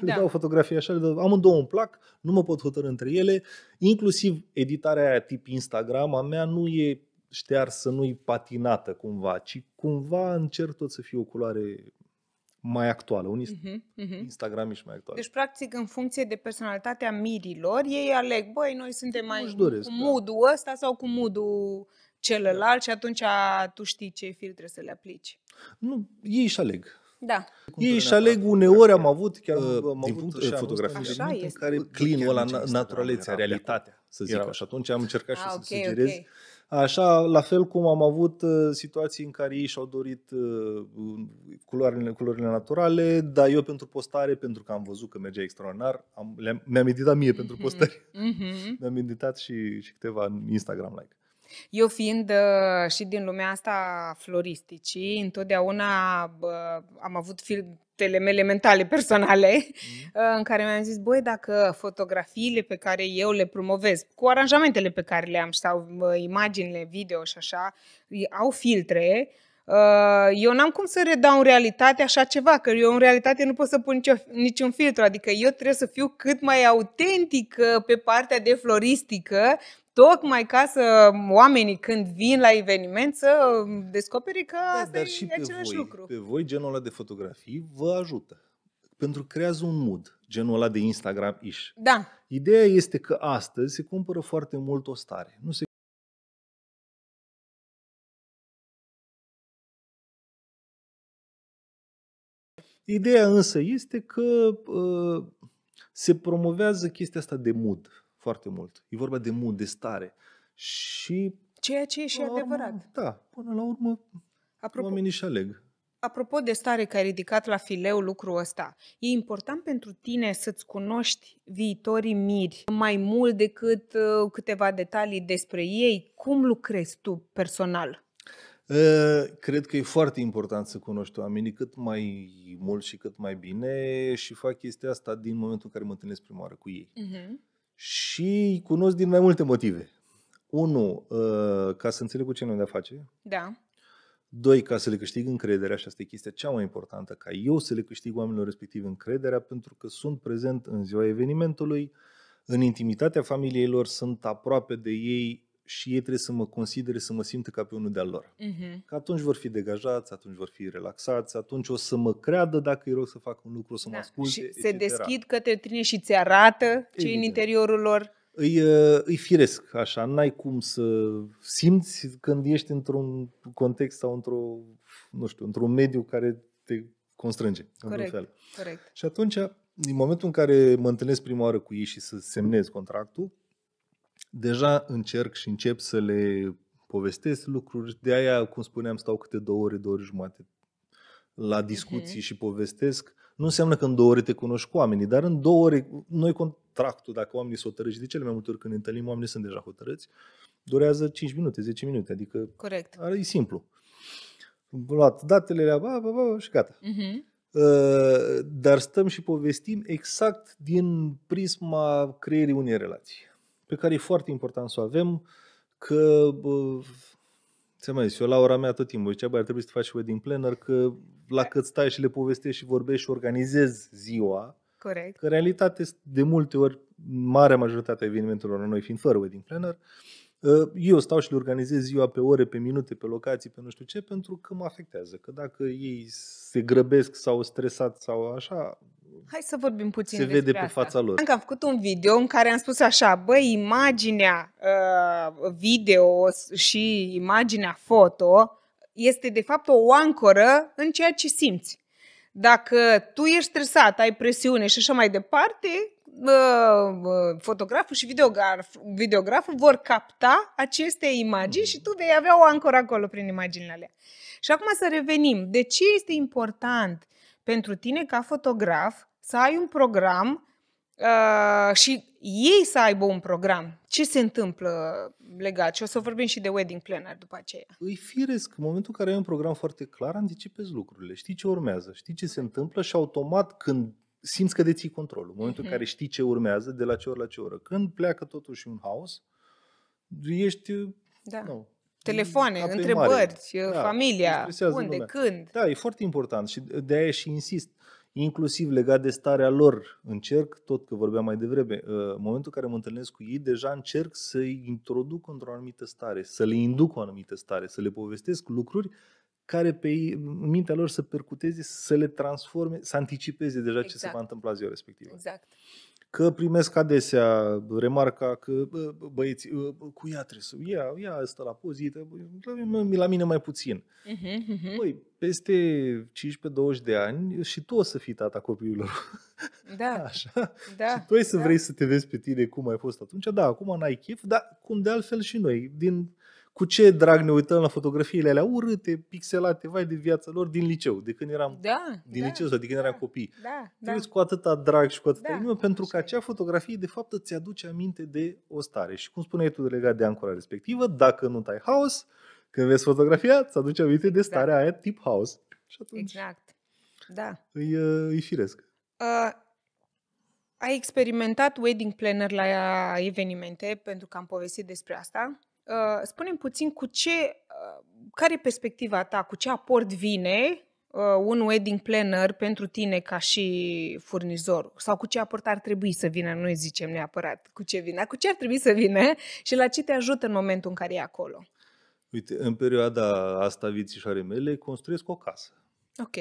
Da. Le dau fotografii așa, le dau, amândouă îmi plac, nu mă pot hotărâ între ele, inclusiv editarea aia tip Instagram a mea nu e ștearsă, nu e patinată cumva, ci cumva încerc tot să fie o culoare mai actuală, un uh-huh, uh-huh. Instagram și mai actuală. Deci, practic, în funcție de personalitatea mirilor, ei aleg, băi, noi suntem mai doresc, cu modul da. ăsta sau cu modul celălalt da. și atunci tu știi ce filtre să le aplici. Nu, ei își aleg. Da. Ei își aleg uneori am avut chiar uh, uh, am din punct uh, de fotografie așa în care clinul ăla naturalețea, realitatea, să zic așa. Atunci am încercat și ah, să sugerez Așa, la fel cum am avut uh, situații în care ei și-au dorit uh, culoarele, culorile naturale, dar eu pentru postare, pentru că am văzut că mergea extraordinar, am, le-am, mi-am editat mie pentru mhm. postări. Mm-hmm. Mi-am editat și, și câteva Instagram like. Eu fiind uh, și din lumea asta floristicii, întotdeauna am avut filtele mele mentale personale mm. Uh, în care mi-am zis, băi, dacă fotografiile pe care eu le promovez, cu aranjamentele pe care le am sau imaginile video și așa, au filtre, uh, eu n-am cum să redau în realitate așa ceva, că eu în realitate nu pot să pun nicio, niciun filtru, adică eu trebuie să fiu cât mai autentică pe partea de floristică, tocmai ca să oamenii când vin la eveniment să descopere că da, asta dar e și același pe voi, lucru. Pe voi genul ăla de fotografii vă ajută. Pentru că creează un mood, genul ăla de Instagram ish. Da. Ideea este că astăzi se cumpără foarte mult o stare. Nu se Ideea însă este că uh, se promovează chestia asta de mood foarte mult. E vorba de mood, de stare. Și... Ceea ce e și urmă, adevărat. Da, până la urmă Apropo, oamenii și aleg. Apropo de stare care ai ridicat la fileu lucrul ăsta, e important pentru tine să-ți cunoști viitorii miri mai mult decât uh, câteva detalii despre ei? Cum lucrezi tu personal? Uh, cred că e foarte important să cunoști oamenii cât mai mult și cât mai bine și fac chestia asta din momentul în care mă întâlnesc prima oară cu ei. Uh-huh și îi cunosc din mai multe motive. Unu, uh, ca să înțeleg cu ce noi de-a face. Da. Doi, ca să le câștig încrederea, și asta e chestia cea mai importantă, ca eu să le câștig oamenilor respectiv încrederea, pentru că sunt prezent în ziua evenimentului, în intimitatea familiei lor, sunt aproape de ei, și ei trebuie să mă considere, să mă simtă ca pe unul de-al lor. Uh-huh. Că atunci vor fi degajați, atunci vor fi relaxați, atunci o să mă creadă dacă îi rog să fac un lucru, să da. mă asculte, Și etc. se deschid către tine și ți arată Evident. ce în interiorul lor. Îi, uh, îi firesc așa, n-ai cum să simți când ești într-un context sau într-o, nu știu, într-un mediu care te constrânge. Corect, fel. corect. Și atunci, din momentul în care mă întâlnesc prima oară cu ei și să semnez contractul, deja încerc și încep să le povestesc lucruri, de aia, cum spuneam, stau câte două ore, două ore jumate la mhm. discuții uh-huh. și povestesc. Nu înseamnă că în două ore te cunoști cu oamenii, dar în două ore, noi contractul, dacă oamenii sunt hotărâți, de cele mai multe ori când ne întâlnim, oamenii sunt deja hotărâți, durează 5 minute, 10 minute, adică Corect. e simplu. Luat datele, ba, ba, ba, și gata. Uh-huh. dar stăm și povestim exact din prisma creierii unei relații pe care e foarte important să o avem, că, ți mai zis, eu la ora mea tot timpul ziceam, băi, ar trebui să faci wedding planner, că la da. cât stai și le povestești și vorbești și organizezi ziua, Corect. că în realitate de multe ori, marea majoritate a evenimentelor noi fiind fără wedding planner, ă, eu stau și le organizez ziua pe ore, pe minute, pe locații, pe nu știu ce, pentru că mă afectează. Că dacă ei se grăbesc sau stresat sau așa, Hai să vorbim puțin se despre vede pe asta. fața lor. Am făcut un video în care am spus așa, băi, imaginea uh, video și imaginea foto este de fapt o ancoră în ceea ce simți. Dacă tu ești stresat, ai presiune și așa mai departe, uh, uh, fotograful și videograf, videograful vor capta aceste imagini și tu vei avea o ancoră acolo prin imaginile alea. Și acum să revenim. De ce este important pentru tine ca fotograf să ai un program uh, și ei să aibă un program. Ce se întâmplă legat? Și o să vorbim și de wedding planner după aceea. Îi firesc. În momentul în care ai un program foarte clar, anticipezi lucrurile. Știi ce urmează, știi ce se întâmplă și automat când simți că deții controlul. În momentul în mhm. care știi ce urmează, de la ce oră la ce oră. Când pleacă totuși un haos, ești da. nu, telefoane, Apoi întrebări, mare. Da, familia, unde, lumea. când. Da, e foarte important și de aia și insist, inclusiv legat de starea lor. Încerc, tot că vorbeam mai devreme, uh, în momentul în care mă întâlnesc cu ei, deja încerc să-i introduc într-o anumită stare, să le induc o anumită stare, să le povestesc lucruri care pe ei, în mintea lor să percuteze, să le transforme, să anticipeze deja exact. ce se va exact. întâmpla ziua respectivă. Exact că primesc adesea remarca că bă, băieți, cu ea trebuie să ia, ia asta la pozită, la mine mai puțin. Păi, peste 15-20 de ani și tu o să fii tata copiilor. Da. Așa? Da. Și tu ai să da. vrei să te vezi pe tine cum ai fost atunci. Da, acum n-ai chef, dar cum de altfel și noi, din cu ce drag ne uităm la fotografiile alea urâte, pixelate, vai de viața lor din liceu, de când eram da, din da, liceu sau de când da, eram copii. Da, Te da. uiți cu atâta drag și cu atâta da, inimă pentru că acea fotografie de fapt îți aduce aminte de o stare. Și cum spuneai tu legat de ancora respectivă, dacă nu tai haos, când vezi fotografia, îți aduce aminte de starea da. aia tip haos. Și atunci exact. Da. Îi, ă, îi firesc. Uh, ai experimentat wedding planner la evenimente, pentru că am povestit despre asta spune uh, spune puțin cu ce, uh, care e perspectiva ta, cu ce aport vine uh, un wedding planner pentru tine ca și furnizor? Sau cu ce aport ar trebui să vină, nu zicem neapărat cu ce vine, cu ce ar trebui să vină și la ce te ajută în momentul în care e acolo? Uite, în perioada asta vițișoare mele construiesc o casă. Ok.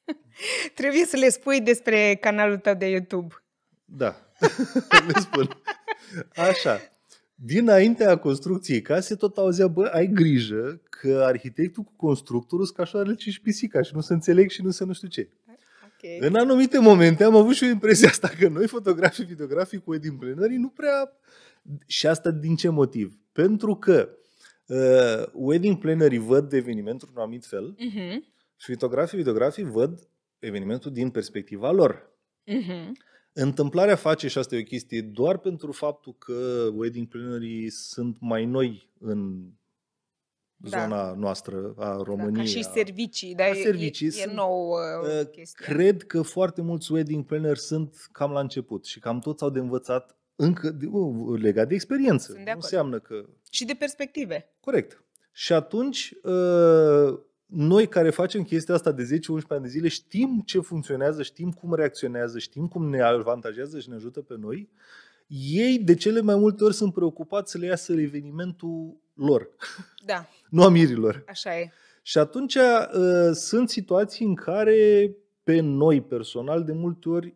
Trebuie să le spui despre canalul tău de YouTube. Da, le spun. Așa dinaintea construcției case, tot auzea, bă, ai grijă că arhitectul cu constructorul sunt așa șoarece și pisica și nu se înțeleg și nu se nu știu ce. Okay. În anumite momente am avut și eu impresia asta că noi, fotografii, videografii cu din plenării, nu prea... Și asta din ce motiv? Pentru că uh, wedding plannerii văd evenimentul în un anumit fel uh-huh. și fotografii, videografii văd evenimentul din perspectiva lor. Uh-huh. Întâmplarea face, și asta e o chestie, doar pentru faptul că wedding plannerii sunt mai noi în da. zona da. noastră a României. Da, ca și servicii, dar servicii e, e, sunt, e nou uh, uh Cred că foarte mulți wedding planner sunt cam la început și cam toți au de învățat încă de, uh, legat de experiență. Sunt de acord. nu înseamnă că... Și de perspective. Corect. Și atunci... Uh, noi care facem chestia asta de 10-11 ani de zile știm ce funcționează, știm cum reacționează, știm cum ne avantajează și ne ajută pe noi. Ei de cele mai multe ori sunt preocupați să le iasă evenimentul lor. Da. nu a mirilor. Așa e. Și atunci uh, sunt situații în care pe noi personal de multe ori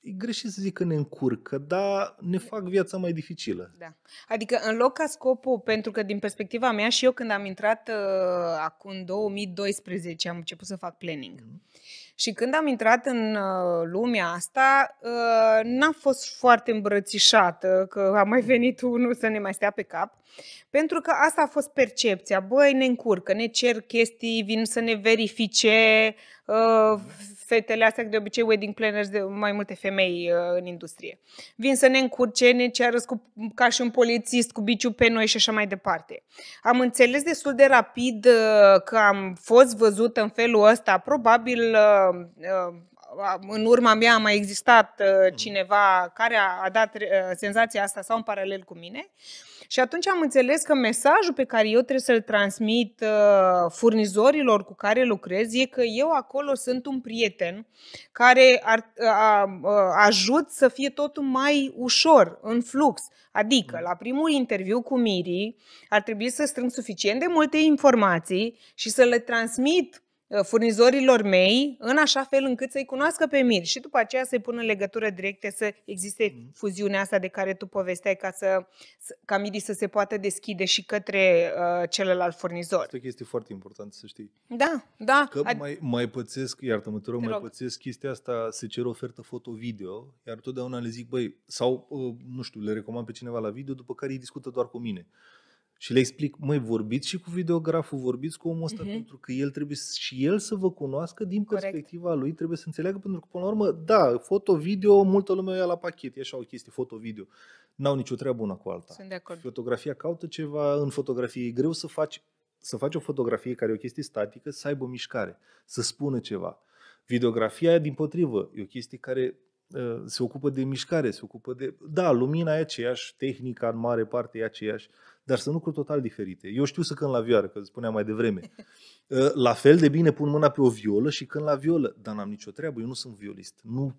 e greșit să zic că ne încurcă, dar ne da. fac viața mai dificilă. Da. Adică în loc ca scopul, pentru că din perspectiva mea și eu când am intrat uh, acum 2012 am început să fac planning. Mm-hmm. Și când am intrat în uh, lumea asta, uh, n-am fost foarte îmbrățișată că a mai venit unul să ne mai stea pe cap. Pentru că asta a fost percepția. Băi, ne încurcă, ne cer chestii, vin să ne verifice uh, fetele astea, de obicei wedding planners de mai multe femei uh, în industrie. Vin să ne încurce, ne ceară cu, ca și un polițist cu biciu pe noi și așa mai departe. Am înțeles destul de rapid uh, că am fost văzută în felul ăsta, probabil uh, uh, în urma mea a mai existat uh, mhm. cineva care a, dat uh, senzația asta sau în paralel cu mine. Și atunci am înțeles că mesajul pe care eu trebuie să-l transmit uh, furnizorilor cu care lucrez e că eu acolo sunt un prieten care ar, a, a, ajut să fie totul mai ușor, în flux. Adică, mhm. la primul interviu cu Miri, ar trebui să strâng suficient de multe informații și să le transmit Uh, furnizorilor mei în așa fel încât să-i cunoască pe Mir și după aceea să-i pună legătură directe să existe mhm. fuziunea asta de care tu povesteai ca, să, ca MIDI să se poată deschide și către uh, celălalt furnizor. Asta este o chestie foarte importantă să știi. Da, da. Că ad... mai, mai pățesc, iartă-mă, te rog, mai pățesc chestia asta, se cer ofertă foto-video, iar totdeauna le zic, băi, sau, uh, nu știu, le recomand pe cineva la video, după care ei discută doar cu mine. Și le explic, măi, vorbiți și cu videograful, vorbiți cu omul ăsta, uh-huh. pentru că el trebuie și el să vă cunoască din Corect. perspectiva lui, trebuie să înțeleagă, pentru că, până la urmă, da, foto-video, multă lume o ia la pachet, e așa o chestie, foto-video. N-au nicio treabă una cu alta. Sunt de acord. Fotografia caută ceva, în fotografie e greu să faci, să faci o fotografie care e o chestie statică, să aibă mișcare, să spună ceva. Videografia, din potrivă, e o chestie care ă, se ocupă de mișcare, se ocupă de... Da, lumina e aceeași, tehnica în mare parte e aceeași, dar sunt lucruri total diferite. Eu știu să cânt la vioară, că spuneam mai devreme. Ă, la fel de bine pun mâna pe o violă și cânt la violă, dar n-am nicio treabă, eu nu sunt violist. Nu...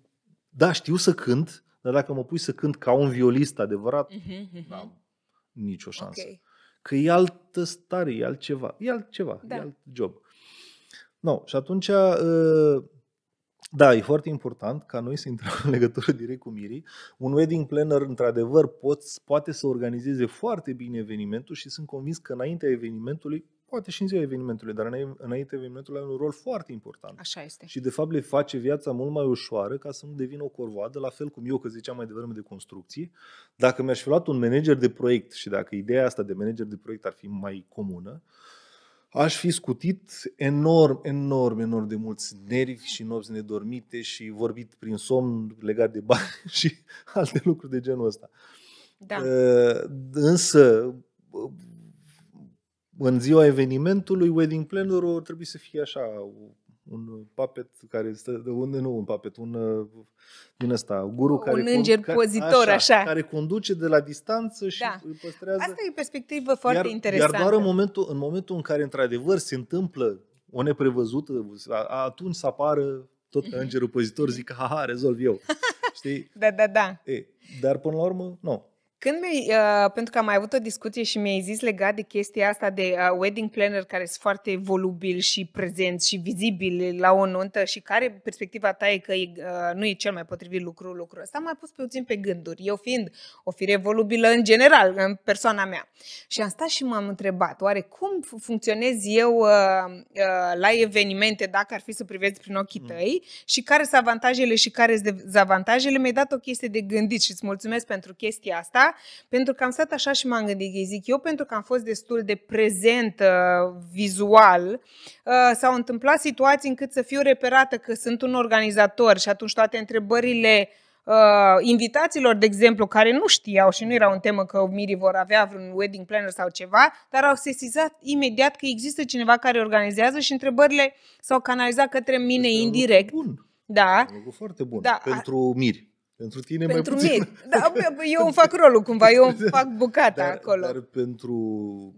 Da, știu să cânt, dar dacă mă pui să cânt ca un violist adevărat, mm n-am nicio șansă. Okay. Că e altă stare, e altceva, e altceva, da. e alt job. No, și atunci ă, da, e foarte important ca noi să intrăm în legătură direct cu mirii. Un wedding planner, într-adevăr, poți, poate să organizeze foarte bine evenimentul și sunt convins că înaintea evenimentului, poate și în ziua evenimentului, dar înaintea evenimentului are un rol foarte important. Așa este. Și, de fapt, le face viața mult mai ușoară ca să nu devină o corvoadă, la fel cum eu, că ziceam mai devreme de construcție. Dacă mi-aș fi luat un manager de proiect și dacă ideea asta de manager de proiect ar fi mai comună, uh, aș fi scutit enorm, enorm, enorm de mulți nervi și nopți nedormite și vorbit prin somn legat de bani și alte lucruri de genul ăsta. Da. Uh, însă, în ziua evenimentului, wedding planner-ul trebuie să fie așa, un papet care stă, unde nu un papet, un uh, din ăsta, guru un care, înger condu- pozitor, așa, așa. care conduce de la distanță și da. îl păstrează. Asta e o perspectivă foarte iar, interesantă. Iar doar în momentul, în momentul în care într-adevăr se întâmplă o neprevăzută, atunci să apară tot mhm. îngerul pozitor, zic, ha, ha, rezolv eu. Știi? da, da, da. E, dar până la urmă, nu. Când mi uh, pentru că am mai avut o discuție și mi-ai zis legat de chestia asta de uh, wedding planner care sunt foarte volubil și prezent și vizibil la o nuntă și care perspectiva ta e că e, uh, nu e cel mai potrivit lucru lucrul ăsta, m-a pus puțin pe gânduri. Eu fiind o fire volubilă în general, în persoana mea. Și am stat și m-am întrebat, oare cum funcționez eu uh, uh, la evenimente dacă ar fi să privezi prin ochii mm. tăi mm. și care sunt avantajele și care sunt dezavantajele. Mi-ai dat o chestie de gândit și îți mulțumesc pentru chestia asta pentru că am stat așa și m-am gândit, zic, eu pentru că am fost destul de uh, vizual, uh, s-au întâmplat situații încât să fiu reperată că sunt un organizator și atunci toate întrebările uh, invitaților, de exemplu, care nu știau și nu erau în temă că Miri vor avea un wedding planner sau ceva, dar au sesizat imediat că există cineva care organizează și întrebările s-au canalizat către mine este indirect. Bun. Da. Un lucru foarte bun da. pentru Miri. Pentru tine pentru mai puțin. Mine. Da, eu îmi fac rolul cumva, eu îmi fac bucata dar, acolo. Dar pentru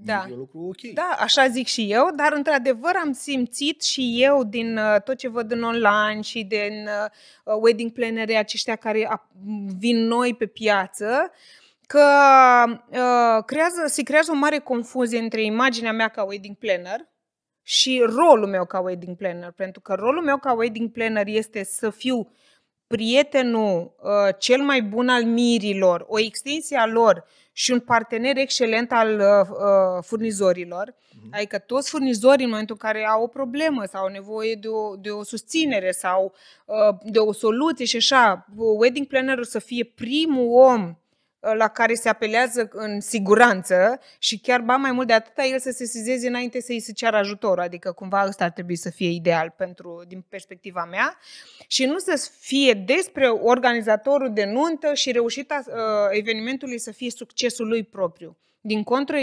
da. e lucru ok. Da, așa zic și eu, dar într-adevăr am simțit și eu din uh, tot ce văd în online și din uh, wedding planneri aceștia care vin noi pe piață, că uh, creează, se creează o mare confuzie între imaginea mea ca wedding planner și rolul meu ca wedding planner, pentru că rolul meu ca wedding planner este să fiu uh, prietenul uh, cel mai bun al mirilor, o extensie a lor și un partener excelent al uh, uh furnizorilor, uh-huh. adică toți furnizorii în momentul în care au o problemă sau au nevoie de o, de o susținere sau uh, de o soluție și așa, wedding plannerul să fie primul om la care se apelează în siguranță și chiar ba mai mult de atâta el să se sizeze înainte să îi se ceară ajutor, adică cumva ăsta ar trebui să fie ideal pentru, din perspectiva mea și nu să fie despre organizatorul de nuntă și reușita uh, evenimentului să fie succesul lui propriu. Din contră,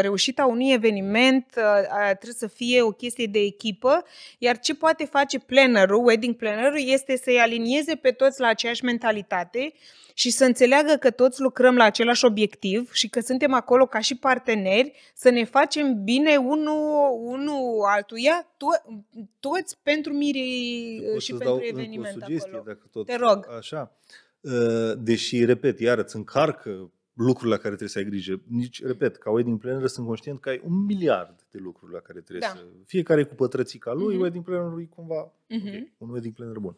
reușita unui eveniment ă, trebuie să fie o chestie de echipă, iar ce poate face plannerul, wedding plannerul, este să-i alinieze pe toți la aceeași mentalitate și să înțeleagă că toți lucrăm la același obiectiv și că suntem acolo ca și parteneri, să ne facem bine unul, unul altuia, to- toți pentru mirii ă, Pot și pentru eveniment acolo. Dacă tot Te rog. Așa. Ă, deși, repet, iar încarcă lucruri la care trebuie să ai grijă. Nici, repet, ca wedding planner sunt conștient că ai un miliard de lucruri la care trebuie da. să... Fiecare cu pătrățica lui, mm-hmm. wedding planner lui cumva... Mm-hmm. un wedding planner bun.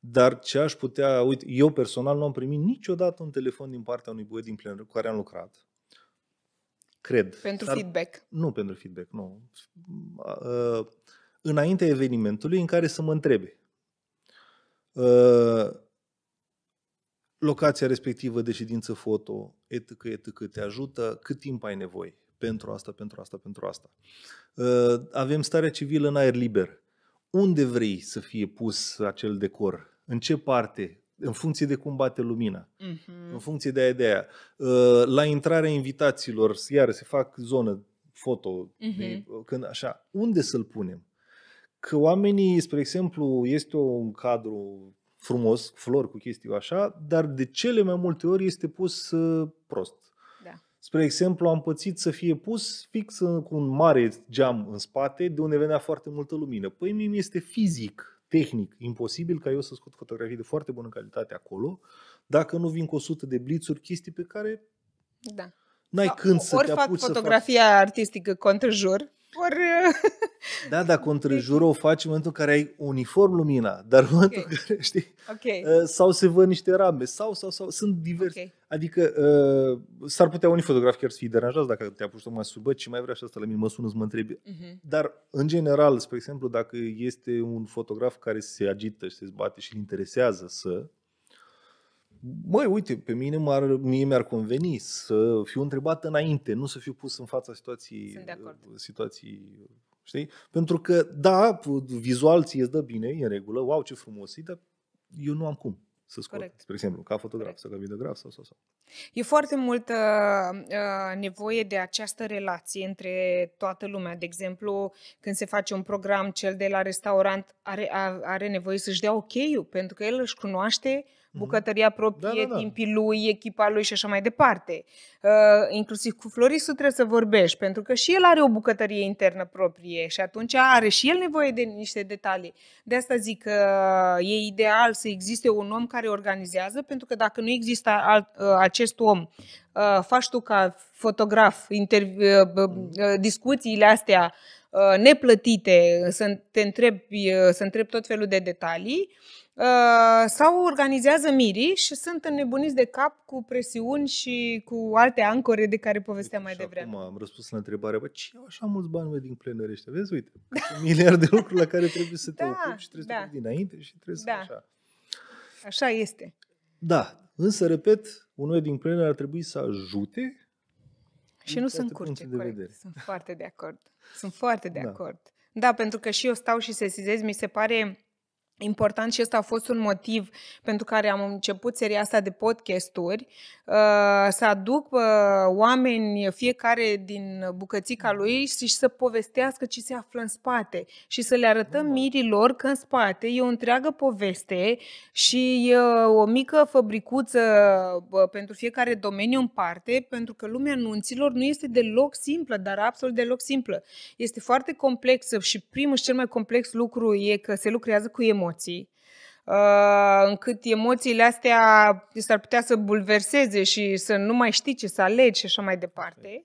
Dar ce aș putea... Uite, eu personal nu am primit niciodată un telefon din partea unui wedding planner cu care am lucrat. Cred. Pentru dar, feedback. Nu pentru feedback, nu. Uh, înaintea evenimentului în care să mă întrebe. Uh, locația respectivă de ședință foto, etc., etc., te ajută, cât timp ai nevoie pentru asta, pentru asta, pentru asta. Uh, avem starea civilă în aer liber. Unde vrei să fie pus acel decor? În ce parte? În funcție de cum bate lumina, uh-huh. în funcție de aia de aia. Uh, la intrarea invitațiilor, iar se fac zonă foto, uh-huh. de, uh, când așa, unde să-l punem? Că oamenii, spre exemplu, este un cadru frumos, flori, cu chestii așa, dar de cele mai multe ori este pus uh, prost. Da. Spre exemplu, am pățit să fie pus fix cu un mare geam în spate, de unde venea foarte multă lumină. Păi mie este fizic, tehnic, imposibil ca eu să scot fotografii de foarte bună calitate acolo, dacă nu vin cu 100 de blițuri, chestii pe care da. n-ai când să ori te fac fotografia să fac... artistică contra jur, Or... Uh, da, dar contrajură o faci în momentul în care ai uniform lumina, dar în momentul okay. în care, știi, okay. Uh, sau se văd niște rame, sau, sau, sau, sunt diverse. Okay. Adică uh, s-ar putea unii fotografi chiar să fie deranjați dacă te apuci tocmai sub ce mai vrea și asta la mine, mă sună mă întrebi. Uh-huh. Mhm. Dar, în general, spre exemplu, dacă este un fotograf care se agită și se zbate și îl interesează să, măi, uite, pe mine m-ar, mie mi-ar conveni să fiu întrebat înainte, nu să fiu pus în fața situației, uh, situații, știi? Pentru că, da, vizual ți dă bine, e în regulă, wow, ce frumos e, dar eu nu am cum să scot, Corect. spre exemplu, ca fotograf Corect. sau ca videograf sau, sau, sau. E foarte multă uh, nevoie de această relație între toată lumea. De exemplu, când se face un program, cel de la restaurant are, are nevoie să-și dea ok pentru că el își cunoaște mhm. bucătăria proprie, da, da, da. timpii lui, echipa lui și așa mai departe. Uh, inclusiv cu floristul trebuie să vorbești, pentru că și el are o bucătărie internă proprie și atunci are și el nevoie de niște detalii. De asta zic că e ideal să existe un om care organizează, pentru că dacă nu există alt, uh, acest om uh, faci tu ca fotograf intervi- uh, uh, discuțiile astea neplătite, să te întrebi, să întrebi tot felul de detalii, sau organizează mirii și sunt înnebuniți de cap cu presiuni și cu alte ancore de care povesteam mai devreme. Acum am răspuns la întrebarea, bă, ce au așa mulți bani din plenări ăștia? Vezi, uite, miliarde de lucruri la care trebuie să te da, ocupi și trebuie da. să te da. dinainte și trebuie da. să așa. Așa este. Da, Însă, repet, unul din plenă ar trebui să ajute și nu sunt curte, de Vedere. Sunt foarte de acord. Sunt foarte de da. acord. Da, pentru că și eu stau și sesizez, mi se pare important și ăsta a fost un motiv pentru care am început seria asta de podcasturi, uh, să aduc uh, oameni fiecare din bucățica lui și să povestească ce se află în spate și să le arătăm mirilor că în spate e o întreagă poveste și uh, o mică fabricuță pentru fiecare domeniu în parte, pentru că lumea anunților nu este deloc simplă, dar absolut deloc simplă. Este foarte complexă și primul și cel mai complex lucru e că se lucrează cu emoții emoții, uh, încât emoțiile astea s-ar putea să bulverseze și să nu mai știi ce să alegi și așa mai departe.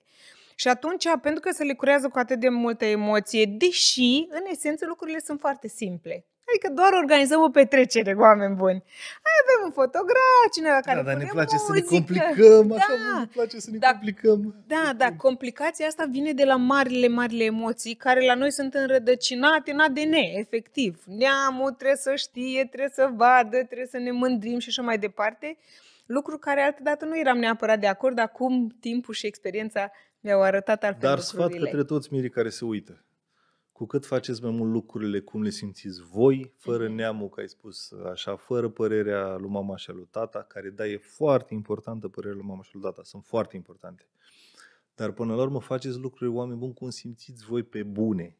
Și atunci, pentru că se le curează cu atât de multă emoție, deși, în esență, lucrurile sunt foarte simple. Adică doar organizăm o petrecere cu oameni buni. Ai avem un fotograf, cineva da, care Da, dar ne place muzică. să ne complicăm, da. așa ne place să ne da, complicăm. Da, da, complicația asta vine de la marile, marile emoții care la noi sunt înrădăcinate în ADN, efectiv. Neamul trebuie să știe, trebuie să vadă, trebuie să ne mândrim și așa mai departe. Lucru care altădată nu eram neapărat de acord, acum timpul și experiența mi-au arătat altfel Dar sfat către toți mirii care se uită cu cât faceți mai mult lucrurile cum le simțiți voi, fără mhm. neamul, că ai spus așa, fără părerea lui mama și a lui tata, care da, e foarte importantă părerea lui mama și lui tata, sunt foarte importante. Dar până la urmă faceți lucruri oameni buni cum simțiți voi pe bune.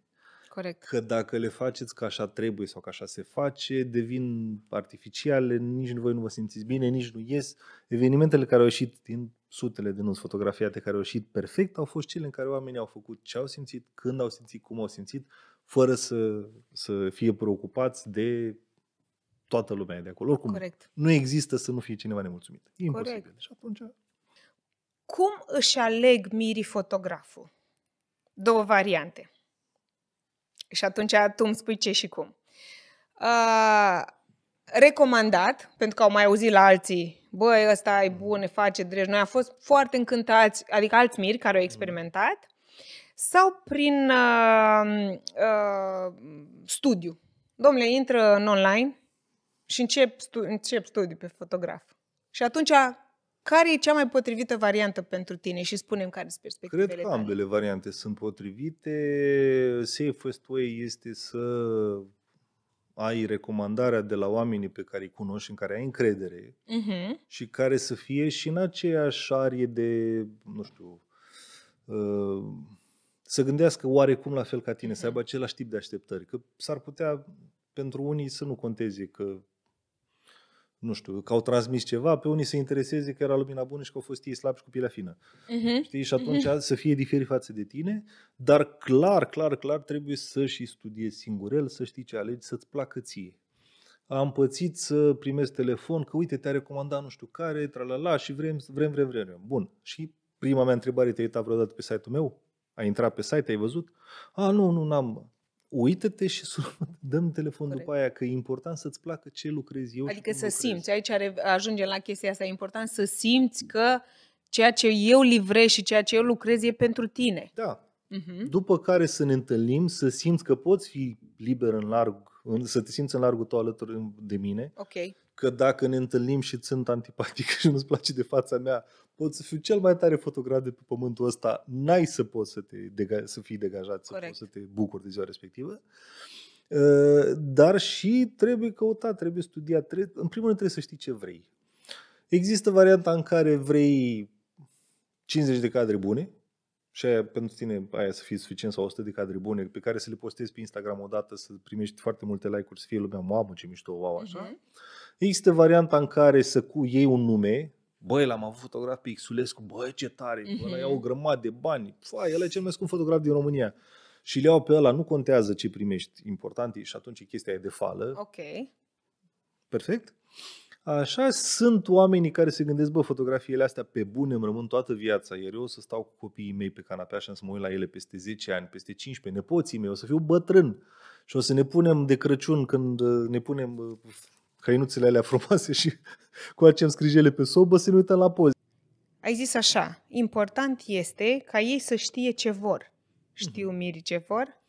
Corect. Că dacă le faceți ca așa trebuie sau ca așa se face, devin artificiale, nici voi nu vă simțiți bine, nici nu ies. Evenimentele care au ieșit din sutele de nunți fotografiate care au ieșit perfect au fost cele în care oamenii au făcut ce au simțit, când au simțit, cum au simțit, fără să, să fie preocupați de toată lumea de acolo. Oricum, Corect. nu există să nu fie cineva nemulțumit. E imposibil. Corect. Și deci atunci... Cum își aleg mirii fotograful? Două variante. Și atunci tu îmi spui ce și cum. Uh, recomandat, pentru că au mai auzit la alții, băi, ăsta e bun, ne face drept. Noi am fost foarte încântați, adică alți miri care au mm. experimentat, sau prin uh, uh, studiu. Domnule, intră în online și încep, stu- încep studiu pe fotograf. Și atunci care e cea mai potrivită variantă pentru tine și spunem care sunt perspectivele Cred că tale. ambele variante sunt potrivite. Safest way este să ai recomandarea de la oamenii pe care îi cunoști, în care ai încredere uh-huh. și care să fie și în aceeași arie de, nu știu, uh, să gândească oarecum la fel ca tine, uh-huh. să mhm. aibă același tip de așteptări. Că s-ar putea pentru unii să nu conteze că nu știu, că au transmis ceva, pe unii se intereseze că era lumina bună și că au fost ei slabi și cu pielea fină. Uh-huh. Știi? Și mhm. atunci uh-huh. să fie diferit față de tine, dar clar, clar, clar trebuie să și studiezi singurel, să știi ce alegi, să-ți placă ție. Am pățit să primesc telefon, că uite, te-a recomandat nu știu care, tralala, și vrem, vrem, vrem, vrem. vrem. Bun. Și prima mea întrebare, te-ai uitat vreodată pe site-ul meu? Ai intrat pe site, ai văzut? A, nu, nu, n-am uită-te și dăm telefon Corect. după aia, că e important să-ți placă ce lucrezi eu. Adică să lucrez. simți, aici ajungem la chestia asta, e important să simți că ceea ce eu livrez și ceea ce eu lucrez e pentru tine. Da. Uh-huh. După care să ne întâlnim, să simți că poți fi liber în larg, să te simți în largul tău alături de mine. Ok. Că dacă ne întâlnim și sunt antipatică și nu-ți place de fața mea, Poți să fiu cel mai tare fotograf de pe pământul ăsta, n-ai să poți să, te dega- să fii degajat, Corect. să poți să te bucuri de ziua respectivă. Uh, dar și trebuie căutat, trebuie studiat. Trebuie, în primul rând trebuie să știi ce vrei. Există varianta în care vrei 50 de cadre bune, și aia, pentru tine aia să fie suficient sau 100 de cadre bune pe care să le postezi pe Instagram odată, să primești foarte multe like-uri, să fie lumea, mamă ce mișto, wow, așa. Uh-huh. Există varianta în care să iei un nume, Băi, l-am avut fotograf pe Xulescu, băi, ce tare, mm-hmm. ăla mhm. ia o grămadă de bani, fai, el e cel mai scump fotograf din România. Și le iau pe ăla, nu contează ce primești, important e și atunci chestia e de fală. Ok. Perfect? Așa sunt oamenii care se gândesc, bă, fotografiile astea pe bune îmi rămân toată viața, iar eu o să stau cu copiii mei pe canapea și să mă uit la ele peste 10 ani, peste 15, nepoții mei, o să fiu bătrân și o să ne punem de Crăciun când ne punem hăinuțele alea frumoase și cu acem scrijele pe sobă să ne uităm la poze. Ai zis așa, important este ca ei să știe ce vor. Știu mm-hmm. miri ce vor?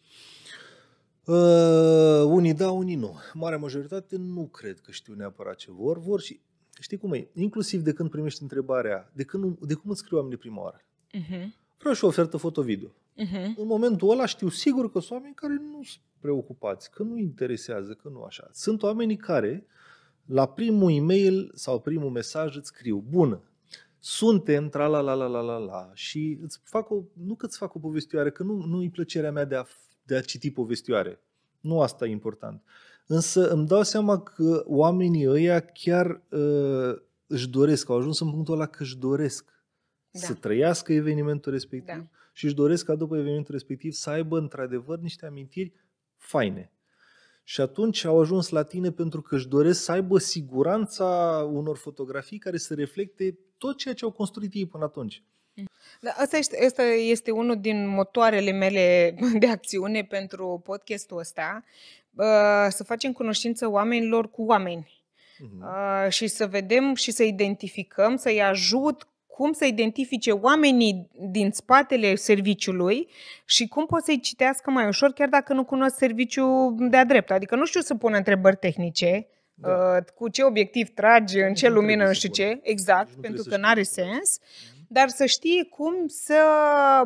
Uh, unii da, unii nu. Marea majoritate nu cred că știu neapărat ce vor. Vor și știi cum e? Inclusiv de când primești întrebarea, de, când, de cum îți scriu oamenii prima oară? Uh-huh. Vreau și o ofertă fotovideo. Uh-huh. În momentul ăla știu sigur că sunt oameni care nu sunt preocupați, că nu interesează, că nu așa. Sunt oamenii care uh, la primul e-mail sau primul mesaj îți scriu, bună, suntem, tra la la la la la la și îți fac o, nu că îți fac o povestioare, că nu, nu e plăcerea mea de a, de a citi povestioare. Nu asta e important. Însă îmi dau seama că oamenii ăia chiar uh, își doresc, au ajuns în punctul ăla că își doresc da. să trăiască evenimentul respectiv da. și își doresc ca după evenimentul respectiv să aibă într-adevăr niște amintiri faine. Și atunci au ajuns la tine pentru că își doresc să aibă siguranța unor fotografii care să reflecte tot ceea ce au construit ei până atunci. Da, asta este, asta este unul din motoarele mele de acțiune pentru podcastul ăsta, să facem cunoștință oamenilor cu oameni. Uh-huh. Și să vedem și să identificăm, să-i ajut cum să identifice oamenii din spatele serviciului și cum poți să-i citească mai ușor, chiar dacă nu cunosc serviciul de-a drept. Adică nu știu să pun întrebări tehnice, da. Uh, cu ce obiectiv tragi, în ce nu lumină, nu știu ce, exact, nu pentru că nu are sens, dar să știe cum să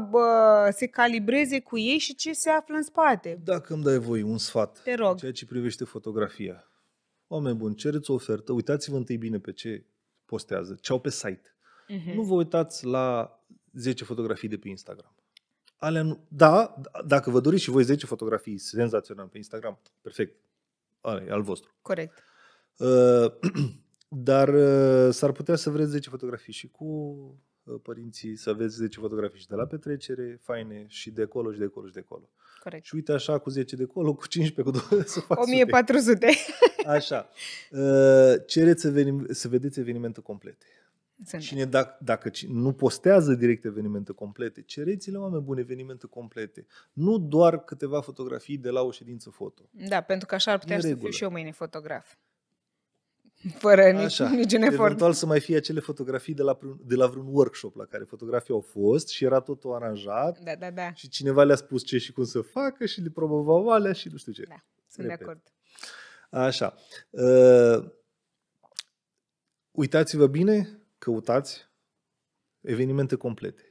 bă, se calibreze cu ei și ce se află în spate. Dacă îmi dai voi un sfat, Te rog. ceea ce privește fotografia, oameni buni, cereți o ofertă, uitați-vă întâi bine pe ce postează, ce au pe site. Uh-huh. Nu vă uitați la 10 fotografii de pe Instagram. Alea nu... Da, da dacă vă doriți și voi 10 fotografii senzaționale pe Instagram, perfect, Ale, al vostru. Corect. Uh, dar uh, s-ar putea să vreți 10 fotografii și cu uh, părinții, să aveți 10 fotografii și de la petrecere, faine, și de acolo, și de acolo, și de acolo. Corect. Și uite așa, cu 10 de acolo, cu 15, cu 2, să fac 1400. Așa. Uh, cereți să, venim, să vedeți evenimentul complete. Sunt. Cine da, dacă, dacă nu postează direct evenimente complete, cereți-le oameni buni evenimente complete. Nu doar câteva fotografii de la o ședință foto. Da, pentru că așa ar putea să fiu și eu mâine fotograf. Fără așa, niciun efort. Eventual să mai fie acele fotografii de la, de la vreun workshop la care fotografii au fost și era totul aranjat. Da, da, da. Și cineva le-a spus ce și cum să facă și le promovau alea și nu știu ce. Da, sunt Repet. de acord. Așa. Uh, uitați-vă bine, căutați evenimente complete.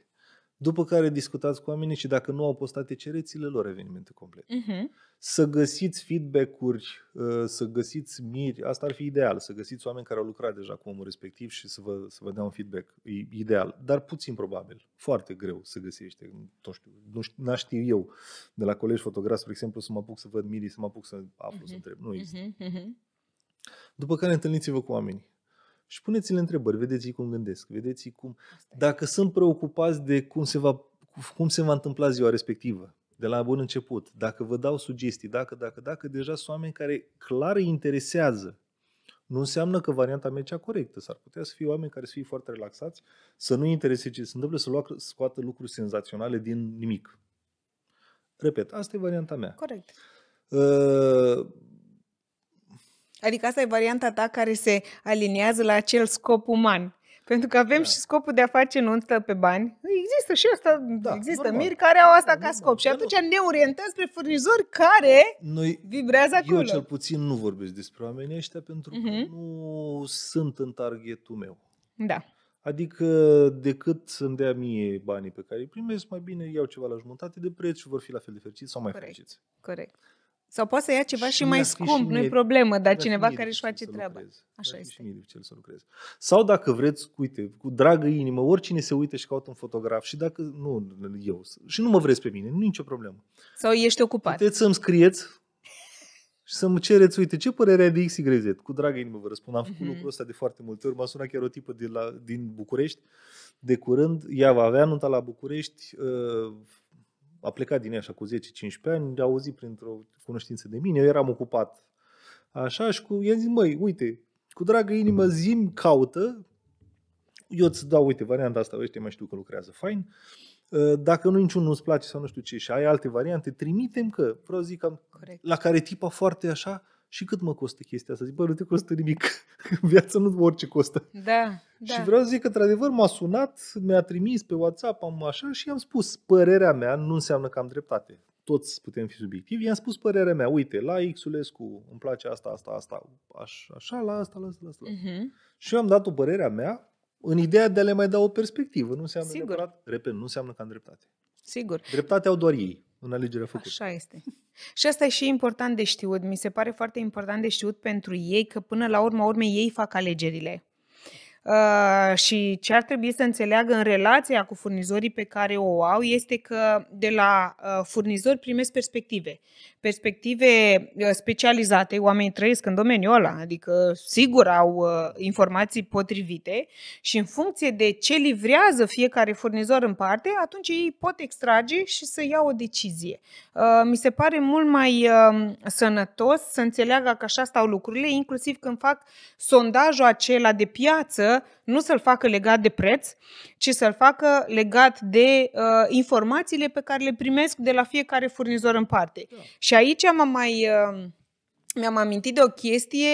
După care discutați cu oamenii și dacă nu au postate, cereți-le lor evenimente complete. Uh-huh. Să găsiți feedback-uri, uh, să găsiți miri, asta ar fi ideal, să găsiți oameni care au lucrat deja cu omul respectiv și să vă, să vă dea un feedback. E ideal, dar puțin probabil. Foarte greu să găsești, nu știu, nu știu, n-aș știu eu, de la colegi fotografi, spre exemplu, să mă apuc să văd miri, să mă apuc să aflu, uh-huh. să mhm. întreb. Nu există. Uh-huh. După care întâlniți-vă cu oamenii și puneți-le întrebări, vedeți cum gândesc, vedeți cum... Dacă sunt preocupați de cum se va, cum se va întâmpla ziua respectivă, de la bun început, dacă vă dau sugestii, dacă, dacă, dacă, deja sunt oameni care clar îi interesează. Nu înseamnă că varianta mea e cea corectă. S-ar putea să fie oameni care să fie foarte relaxați, să nu intereseze ce se întâmplă, să scoată lucruri senzaționale din nimic. Repet, asta e varianta mea. Corect. Uh, Adică asta e varianta ta care se aliniază la acel scop uman. Pentru că avem da. și scopul de a face nuntă pe bani. Există și asta, da, există normal. miri care au asta da, ca scop. Da, și atunci da. ne orientăm spre furnizori care Noi, vibrează acolo. Eu cel puțin nu vorbesc despre oamenii ăștia pentru uh-huh. că mhm. nu sunt în targetul meu. Da. Adică decât să-mi dea mie banii pe care îi primesc, mai bine iau ceva la jumătate de preț și vor fi la fel de fericiți sau mai Corect. fericiți. Corect. Sau poate să ia ceva și, și mai scump, nu-i problemă, dar cineva care își face treaba. Așa este. Și mie dificil să lucrez. Sau dacă vreți, uite, cu dragă inimă, oricine se uită și caută un fotograf și dacă, nu eu, și nu mă vreți pe mine, nu nicio problemă. Sau ești ocupat. Puteți să-mi scrieți și să-mi cereți, uite, ce părere ai de XYZ? Cu dragă inimă vă răspund, am făcut mm-hmm. lucrul ăsta de foarte multe ori, m-a sunat chiar o tipă de la, din București, de curând, ea va avea nunta la București, uh, a plecat din ea așa cu 10-15 ani, a auzit printr-o cunoștință de mine, eu eram ocupat așa și cu, i-am zis, măi, uite, cu dragă inimă, mhm. zim caută, eu îți dau, uite, varianta asta, ăștia mai știu că lucrează fain, uh, dacă nu niciun nu-ți place sau nu știu ce și ai alte variante, trimitem că, vreau zic, am, la care tipa foarte așa, și cât mă costă chestia asta? Zic, bă, nu te costă nimic. Viața nu orice costă. Da, da. Și vreau să zic că, într-adevăr, m-a sunat, mi-a trimis pe WhatsApp, am așa și i-am spus, părerea mea nu înseamnă că am dreptate. Toți putem fi subiectivi. I-am spus părerea mea, uite, la Xulescu îmi place asta, asta, asta, aș, așa, la asta, la asta, la asta. Uh-huh. Și eu am dat o părerea mea în ideea de a le mai da o perspectivă. Nu înseamnă Sigur. Neapărat, repet, nu înseamnă că am dreptate. Sigur. Dreptatea au doar ei în alegerea făcută. Așa este. Și asta e și important de știut. Mi se pare foarte important de știut pentru ei că până la urmă urme ei fac alegerile. Uh, și ce ar trebui să înțeleagă în relația cu furnizorii pe care o au este că de la uh, furnizori primesc perspective perspective uh, specializate, oamenii trăiesc în domeniul ăla, adică sigur au uh, informații potrivite și în funcție de ce livrează fiecare furnizor în parte, atunci ei pot extrage și să iau o decizie. Uh, mi se pare mult mai um, sănătos să înțeleagă că așa stau lucrurile, inclusiv când fac sondajul acela de piață, nu să-l facă legat de preț, ci să-l facă legat de informațiile pe care le primesc de la fiecare furnizor în parte. Da. Și aici am mai... Uh, mi-am amintit de o chestie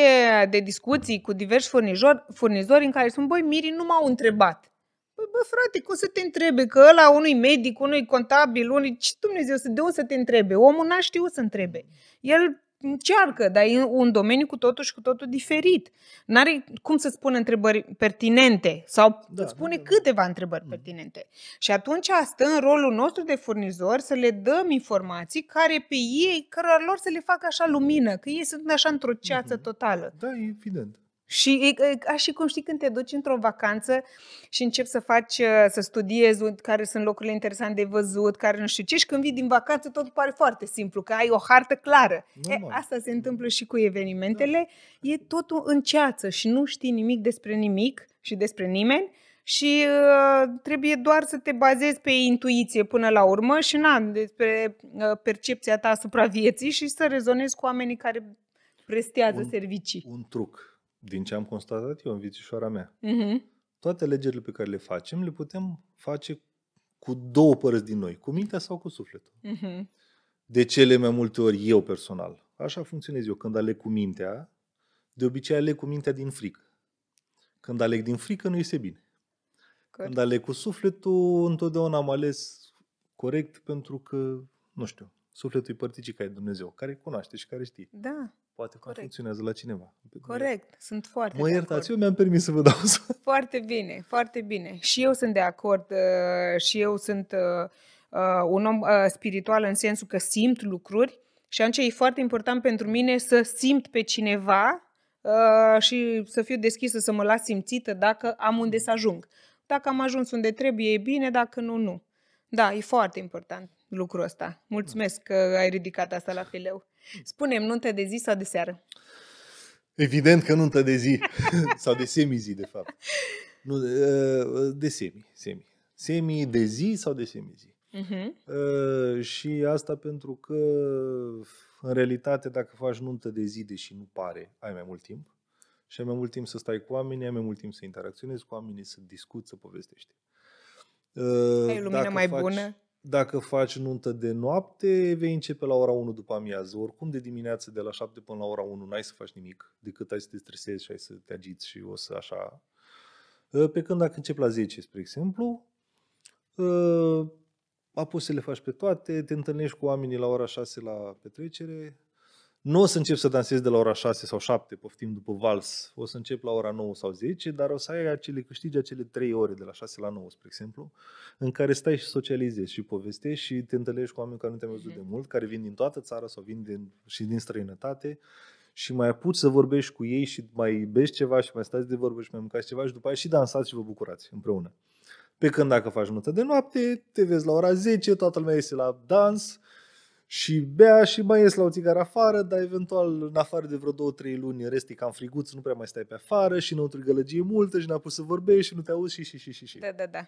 de discuții cu diversi furnizori, furnizori în care sunt, băi, mirii nu m-au întrebat. Băi, bă, frate, cum să te întrebe? Că ăla unui medic, unui contabil, unui... Ce Dumnezeu, să de unde să te întrebe? Omul n-a știut să întrebe. El încearcă, dar e un domeniu cu totul și cu totul diferit. N-are cum să spună întrebări pertinente sau da, îți spune da, da. câteva întrebări mm. pertinente. Și atunci stă în rolul nostru de furnizor să le dăm informații care pe ei, cărora lor să le facă așa lumină, că ei sunt așa într-o ceață mm-hmm. totală. Da, evident. Și e, e ca și cum știi când te duci într-o vacanță și începi să faci, uh, să studiezi care sunt locurile interesante de văzut, care nu știu ce, și când vii din vacanță tot pare foarte simplu, că ai o hartă clară. Nu, e, asta se da. întâmplă și cu evenimentele. Nu. Da. E totul în ceață și nu știi nimic despre nimic și despre nimeni și uh, trebuie doar să te bazezi pe intuiție până la urmă și na, despre uh, percepția ta asupra vieții și să rezonezi cu oamenii care prestează un, servicii. Un truc din ce am constatat eu în vițișoara mea, mm-hmm. toate alegerile pe care le facem le putem face cu două părți din noi, cu mintea sau cu sufletul. Mm-hmm. De cele mai multe ori eu personal. Așa funcționez eu. Când aleg cu mintea, de obicei aleg cu mintea din frică. Când aleg din frică, nu iese bine. Corect. Când aleg cu sufletul, întotdeauna am ales corect pentru că, nu știu, sufletul e părticica e Dumnezeu, care cunoaște și care știe. Da. Poate că funcționează la cineva. Corect, sunt foarte Mă iertați, eu mi-am permis să vă dau Foarte bine, foarte bine. Și eu sunt de acord uh, și eu sunt uh, uh, un om uh, spiritual în sensul că simt lucruri și atunci e foarte important pentru mine să simt pe cineva uh, și să fiu deschisă, să mă las simțită dacă am unde să ajung. Dacă am ajuns unde trebuie, e bine, dacă nu, nu. Da, e foarte important lucrul ăsta. Mulțumesc că ai ridicat asta la fileu. Spunem nuntă de zi sau de seară? Evident că nuntă de zi. sau de semi-zi, de fapt. Nu, de, semi, semi. Semi de zi sau de semi-zi. Uh-huh. Uh, și asta pentru că, în realitate, dacă faci nuntă de zi, deși nu pare, ai mai mult timp. Și ai mai mult timp să stai cu oamenii, ai mai mult timp să interacționezi cu oamenii, să discuți, să povestești. Uh, ai lumină mai faci... bună? dacă faci nuntă de noapte, vei începe la ora 1 după amiază. Oricum de dimineață de la 7 până la ora 1 n-ai să faci nimic, decât ai să te stresezi și ai să te agiți și o să așa. Ă, pe când dacă începi la 10, spre exemplu, ă, apoi să le faci pe toate, te întâlnești cu oamenii la ora 6 la petrecere, nu o să încep să dansez de la ora 6 sau 7, poftim după vals. O să încep la ora 9 sau 10, dar o să ai acele, câștigi acele 3 ore de la 6 la 9, spre exemplu, în care stai și socializezi și povestești și te întâlnești cu oameni care nu te-am văzut mhm. de mult, care vin din toată țara sau vin din, și din străinătate și mai apuci să vorbești cu ei și mai bești ceva și mai stați de vorbă și mai mâncați ceva și după aia și dansați și vă bucurați împreună. Pe când dacă faci notă de noapte, te vezi la ora 10, toată lumea iese la dans, și bea și mai ies la o țigară afară, dar eventual în afară de vreo 2-3 luni e cam friguț, nu prea mai stai pe afară și înăuntru gălăgie multă și n-a pus să vorbești și nu te auzi și și și și. și. Da, da, da.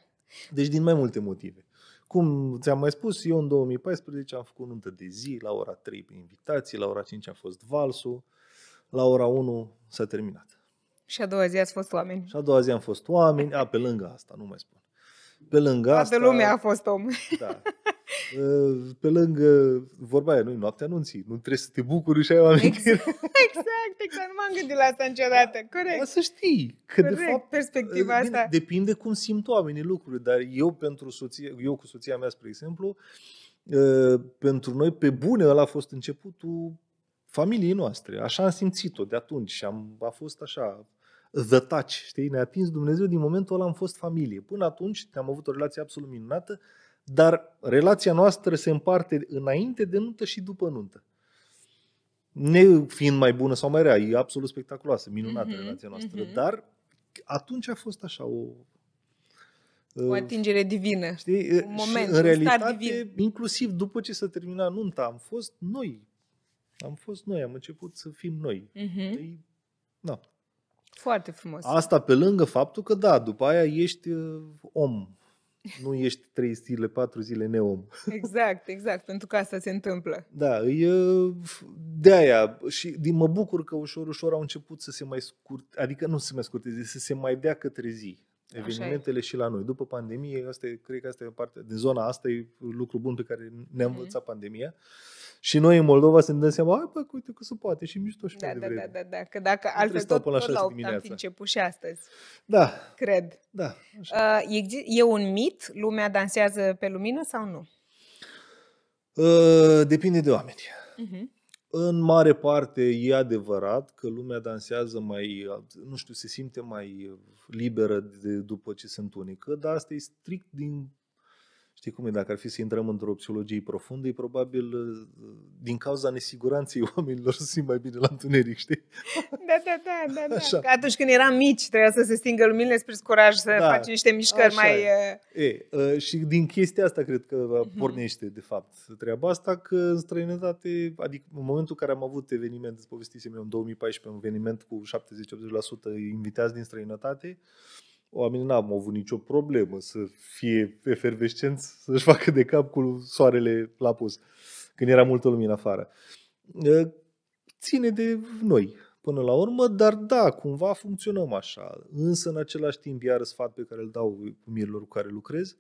Deci din mai multe motive. Cum ți-am mai spus, eu în 2014 am făcut nuntă de zi, la ora 3 pe invitații, la ora 5 a fost valsul, la ora 1 s-a terminat. Și a doua zi ați fost oameni. Și a doua zi am fost oameni, a, pe lângă asta, nu mai spun. Pe lângă Toată asta... lumea a fost om. Da. Ă, pe lângă vorba aia, nu noaptea anunții, nu trebuie să te bucuri și ai o Exact, exact, exact, nu m-am gândit la asta niciodată, da, corect. Dar să știi că corect, de fapt perspectiva ă, bine, asta. depinde cum simt oamenii lucrurile, dar eu pentru soție, eu cu soția mea, spre exemplu, ă, pentru noi pe bune ăla a fost începutul familiei noastre. Așa am simțit-o de atunci și am, a fost așa, the touch, știi? Ne-a atins Dumnezeu din momentul ăla am fost familie. Până atunci am avut o relație absolut minunată, dar relația noastră se împarte înainte de nuntă și după nuntă. Ne fiind mai bună sau mai rea, e absolut spectaculoasă, minunată mm-hmm, relația noastră, mm-hmm. dar atunci a fost așa o... O uh, atingere divină, știi? un moment, în realitate, divin. inclusiv după ce s-a terminat nunta, am fost noi. Am fost noi, am început să fim noi. Mm-hmm. da. Foarte frumos. Asta pe lângă faptul că, da, după aia ești uh, om nu ești trei zile, patru zile neom. Exact, exact, pentru că asta se întâmplă. Da, e de aia și din mă bucur că ușor, ușor au început să se mai scurte, adică nu să se mai scurteze, să se mai dea către zi evenimentele și la noi. După pandemie, asta e, cred că asta e parte, din zona asta e lucru bun pe care ne-a mhm. învățat mm-hmm. pandemia. Și noi în Moldova să ne dăm seama, hai bă, uite că se poate și mișto și da, da, da, da, da, că dacă nu altfel tot, până tot la 8 am fi început și astăzi. Da. Cred. Da. Uh, așa. Uh, e, e un mit? Lumea dansează pe lumină sau nu? Uh, depinde de oameni. Uh-huh. În mare parte e adevărat că lumea dansează mai, nu știu, se simte mai liberă de, după ce se întunică, dar asta e strict din Știi cum e? Dacă ar fi să intrăm într-o psihologie profundă, e probabil uh, din cauza nesiguranței oamenilor să simt mai bine la întuneric, știi? Da, da, da. da, da. Așa. Că atunci când eram mici, trebuia să se stingă lumile spre curaj să da, faci niște mișcări așa mai... E. Uh, e, uh, și din chestia asta cred că mhm. pornește, de fapt, treaba asta, că în străinătate, adică în momentul în care am avut eveniment, povestisem eu în 2014, un eveniment cu 70-80% invitați din străinătate, oamenii n-au avut nicio problemă să fie efervescenți, să-și facă de cap cu soarele la pus, când era multă lumină afară. Ține de noi, până la urmă, dar da, cumva funcționăm așa. Însă, în același timp, iar sfat pe care îl dau mirilor cu care lucrez,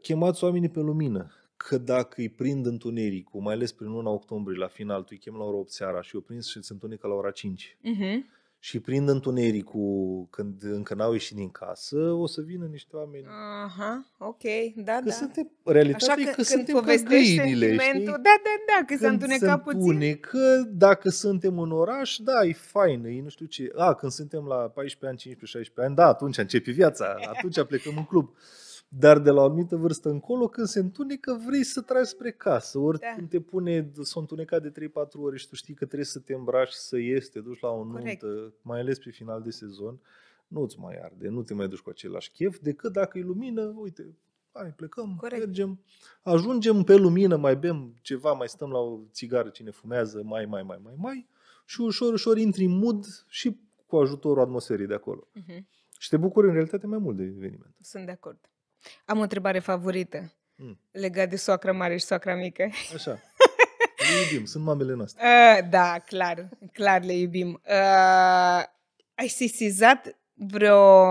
chemați oamenii pe lumină. Că dacă îi prind întunericul, mai ales prin luna octombrie, la final, tu îi chem la ora 8 seara și o prins și se întunecă la ora 5. Uh-huh mhm și prind întunericul când încă n-au ieșit din casă, o să vină niște oameni. Aha, ok, da, că da. Suntem, realitatea Așa că, e că când suntem ca găinile, știi? Da, da, da, că când se întunecat puțin. Întunecă, dacă suntem în oraș, da, e fain, e nu știu ce. A, când suntem la 14 ani, 15, 16 ani, da, atunci începe viața, atunci plecăm în club. Dar de la o anumită vârstă încolo, când se întunecă, vrei să tragi spre casă. Ori da. când te pune, s-a întunecat de 3-4 ore și tu știi că trebuie să te îmbraci, să ies, te duci la o Corect. nuntă, mai ales pe final de sezon, nu-ți mai arde, nu te mai duci cu același chef, decât dacă e lumină, uite, hai, plecăm, Corect. mergem, ajungem pe lumină, mai bem ceva, mai stăm la o țigară cine fumează, mai, mai, mai, mai, mai și ușor, ușor intri în mood și cu ajutorul atmosferii de acolo. Uh-huh. Și te bucuri în realitate mai mult de eveniment. Sunt de acord. Am o întrebare favorită mm. legat de soacra mare și soacra mică. Așa. Le iubim, sunt mamele noastre. Uh, da, clar, clar le iubim. Uh, ai sesizat vreo...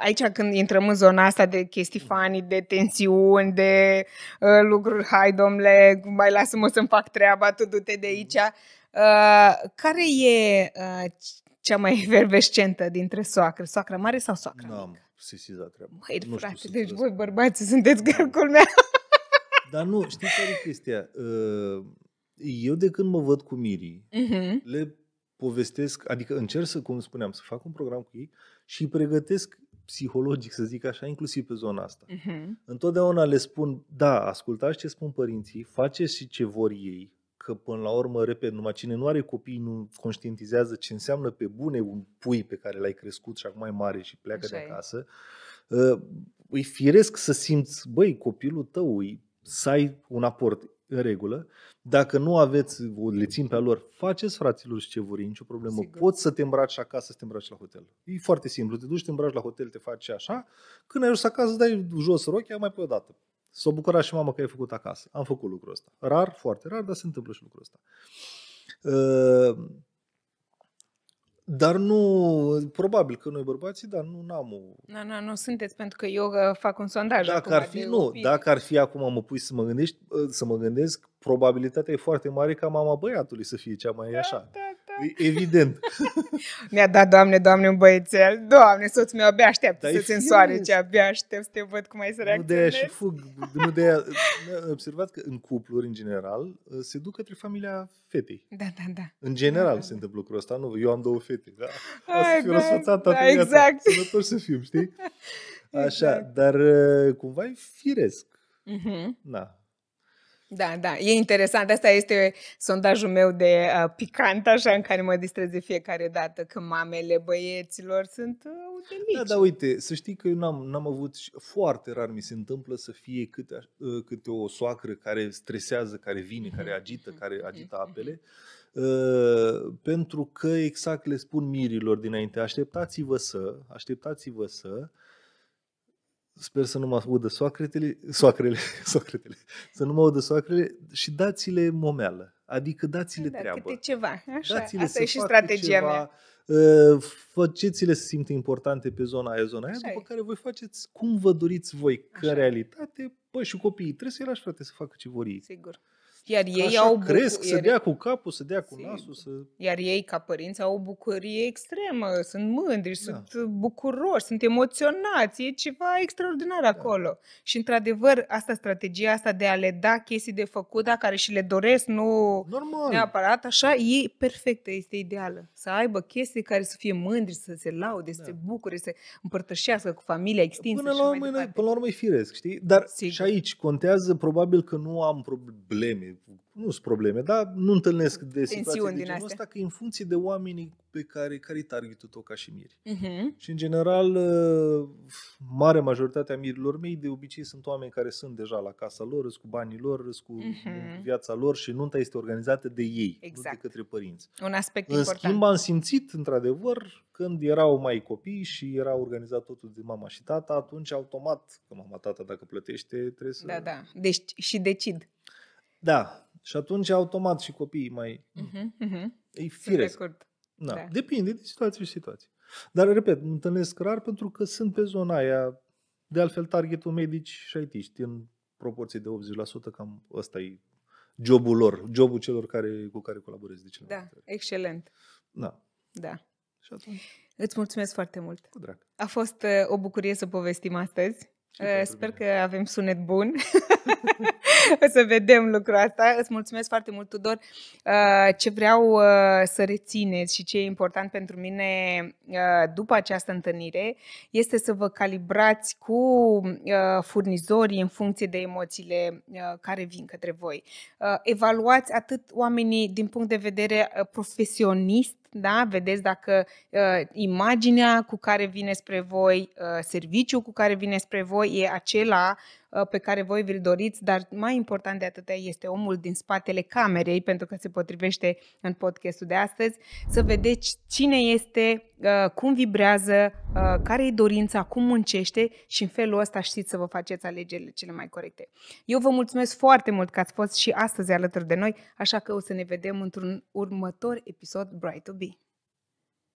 Aici când intrăm în zona asta de chestii hmm. fanii, de tensiuni, de uh, lucruri, hai domnule, mai lasă-mă să-mi fac treaba, tu du-te de hmm. aici. Uh, care e uh, cea mai efervescentă dintre soacră? Soacră mare sau soacră mică? sesizat treaba. Măi, nu frate, știu, deci voi bărbații sunteți da. gărcul meu. Dar nu, știi care e chestia? Ă, eu de când mă văd cu mirii, uh-huh. Mhm. le povestesc, adică încerc să, cum spuneam, să fac un program cu ei și îi pregătesc psihologic, să zic așa, inclusiv pe zona asta. Uh-huh. Întotdeauna le spun, da, ascultați ce spun părinții, faceți și ce vor ei, că până la urmă, repede, numai cine nu are copii nu conștientizează ce înseamnă pe bune un pui pe care l-ai crescut și acum e mare și pleacă Așa de acasă, uh, e. îi firesc să simți, băi, copilul tău, îi, să ai un aport în regulă. Dacă nu aveți, o le țin pe lor, faceți fraților și ce vor, nicio problemă. Sigur. Poți să te îmbraci acasă, să te îmbraci la hotel. E foarte simplu. Te duci, te îmbraci la hotel, te faci așa. Când ai ajuns acasă, dai jos rochia mai pe o dată s a bucurat și mama că ai făcut acasă. Am făcut lucrul ăsta. Rar, foarte rar, dar se întâmplă și lucrul ăsta. Ehm, dar nu, probabil că noi bărbații, dar nu am o... Nu, nu, nu sunteți, pentru că eu uh, fac un sondaj dacă acum, ar fi, nu, dacă ar fi acum mă pui să mă, gândești, uh, să mă gândesc, probabilitatea e foarte mare ca mama băiatului să fie cea mai da, așa. Da, Evident. Mi-a dat, Doamne, Doamne, un băiețel. Doamne, soțul meu abia aștept să-ți însoare ce abia aștept să te văd cum ai să reacționezi. Nu de aia și fug. Nu de aia. Observat că în cupluri, în general, se duc către familia fetei. Da, da, da. În general da, da. se întâmplă lucrul ăsta. Nu, eu am două fete. Da? Ai, da, da, o exact. să fiu da, da, da, exact. Sănătoși să fim, știi? Așa, exact. dar uh, cumva e firesc. Mm-hmm. Da. Da, da, e interesant. Asta este sondajul meu de uh, picant, așa, în care mă distrez de fiecare dată că mamele băieților sunt uh, Da, dar uite, să știi că eu n-am, n-am avut, și foarte rar mi se întâmplă să fie câte, uh, câte o soacră care stresează, care vine, care agită, care agită apele. Uh, pentru că exact le spun mirilor dinainte, așteptați-vă să, așteptați-vă să, uh, sper să nu mă audă soacretele, soacrele, soacretele, să nu mă audă soacrele și dați-le momeală. Adică dați-le da, treabă. Câte ceva, așa. Dați-le Asta e și strategia ceva, mea. Uh, faceți-le să simte importante pe zona aia, zona aia, așa după e. care voi faceți cum vă doriți voi, că așa. realitate, păi și copiii, trebuie să-i lași, frate, să facă ce vor ei. Sigur. Iar ei Așa au cresc, bucu- să dea cu capul, să dea cu Sigur. nasul. Să... Iar ei, ca părinți, au o bucurie extremă, sunt mândri, da. sunt bucuroși, sunt emoționați, e ceva extraordinar da. acolo. Și, într-adevăr, asta, strategia asta de a le da chestii de făcut, da, care și le doresc, nu Normal. neapărat, așa, e perfectă, este ideală. Să aibă chestii care să fie mândri, să se laude, da. să se bucure, să împărtășească cu familia extinsă până la, urmă, mai până la urmă e firesc, știi? Dar Sigur. și aici contează probabil că nu am probleme nu sunt probleme, dar nu întâlnesc de situații de genul ăsta, că e în funcție de oamenii pe care, care e targetul tău ca și miri. Uh-huh. Și în general, uh, mare majoritatea mirilor mei de obicei sunt oameni care sunt deja la casa lor, sunt cu banii lor, sunt cu uh-huh. viața lor și nunta este organizată de ei, exact. nu de exact. către părinți. Un aspect în important. schimb, am simțit, într-adevăr, când erau mai copii și era organizat totul de mama și tata, atunci automat, că mama, tata, dacă plătește, trebuie să... Da, da. Deci și decid. Da. Și atunci, automat, și copiii mai... Uh-huh, uh-huh. E firesc. De da. da. Depinde de situație și situație. Dar, repet, mă întâlnesc rar pentru că sunt pe zona aia. De altfel, targetul medici și aitiști în proporție de 80%, cam ăsta e jobul lor, jobul celor care, cu care colaborez de Da, excelent. Da. Da. Și atunci. Îți mulțumesc foarte mult. Cu drag. A fost uh, o bucurie să povestim astăzi. Uh, sper că avem sunet bun. o să vedem lucrul asta. Îți mulțumesc foarte mult, Tudor. Uh, ce vreau uh, să rețineți și ce e important pentru mine uh, după această întâlnire este să vă calibrați cu furnizorii în funcție de emoțiile care vin către voi. Evaluați atât oamenii din punct de vedere profesionist, da? vedeți dacă uh, imaginea cu care vine spre voi, uh, serviciul cu care vine spre voi e acela uh, pe care voi vi-l doriți, dar mai important de atâtea este omul din spatele camerei, pentru că se potrivește în podcastul de astăzi, să vedeți cine este, uh, cum vibrează, uh, care e dorința, cum muncește și în felul ăsta știți să vă faceți alegerile cele mai corecte. Eu vă mulțumesc foarte mult că ați fost și astăzi alături de noi, așa că o să ne vedem într-un următor episod Bright to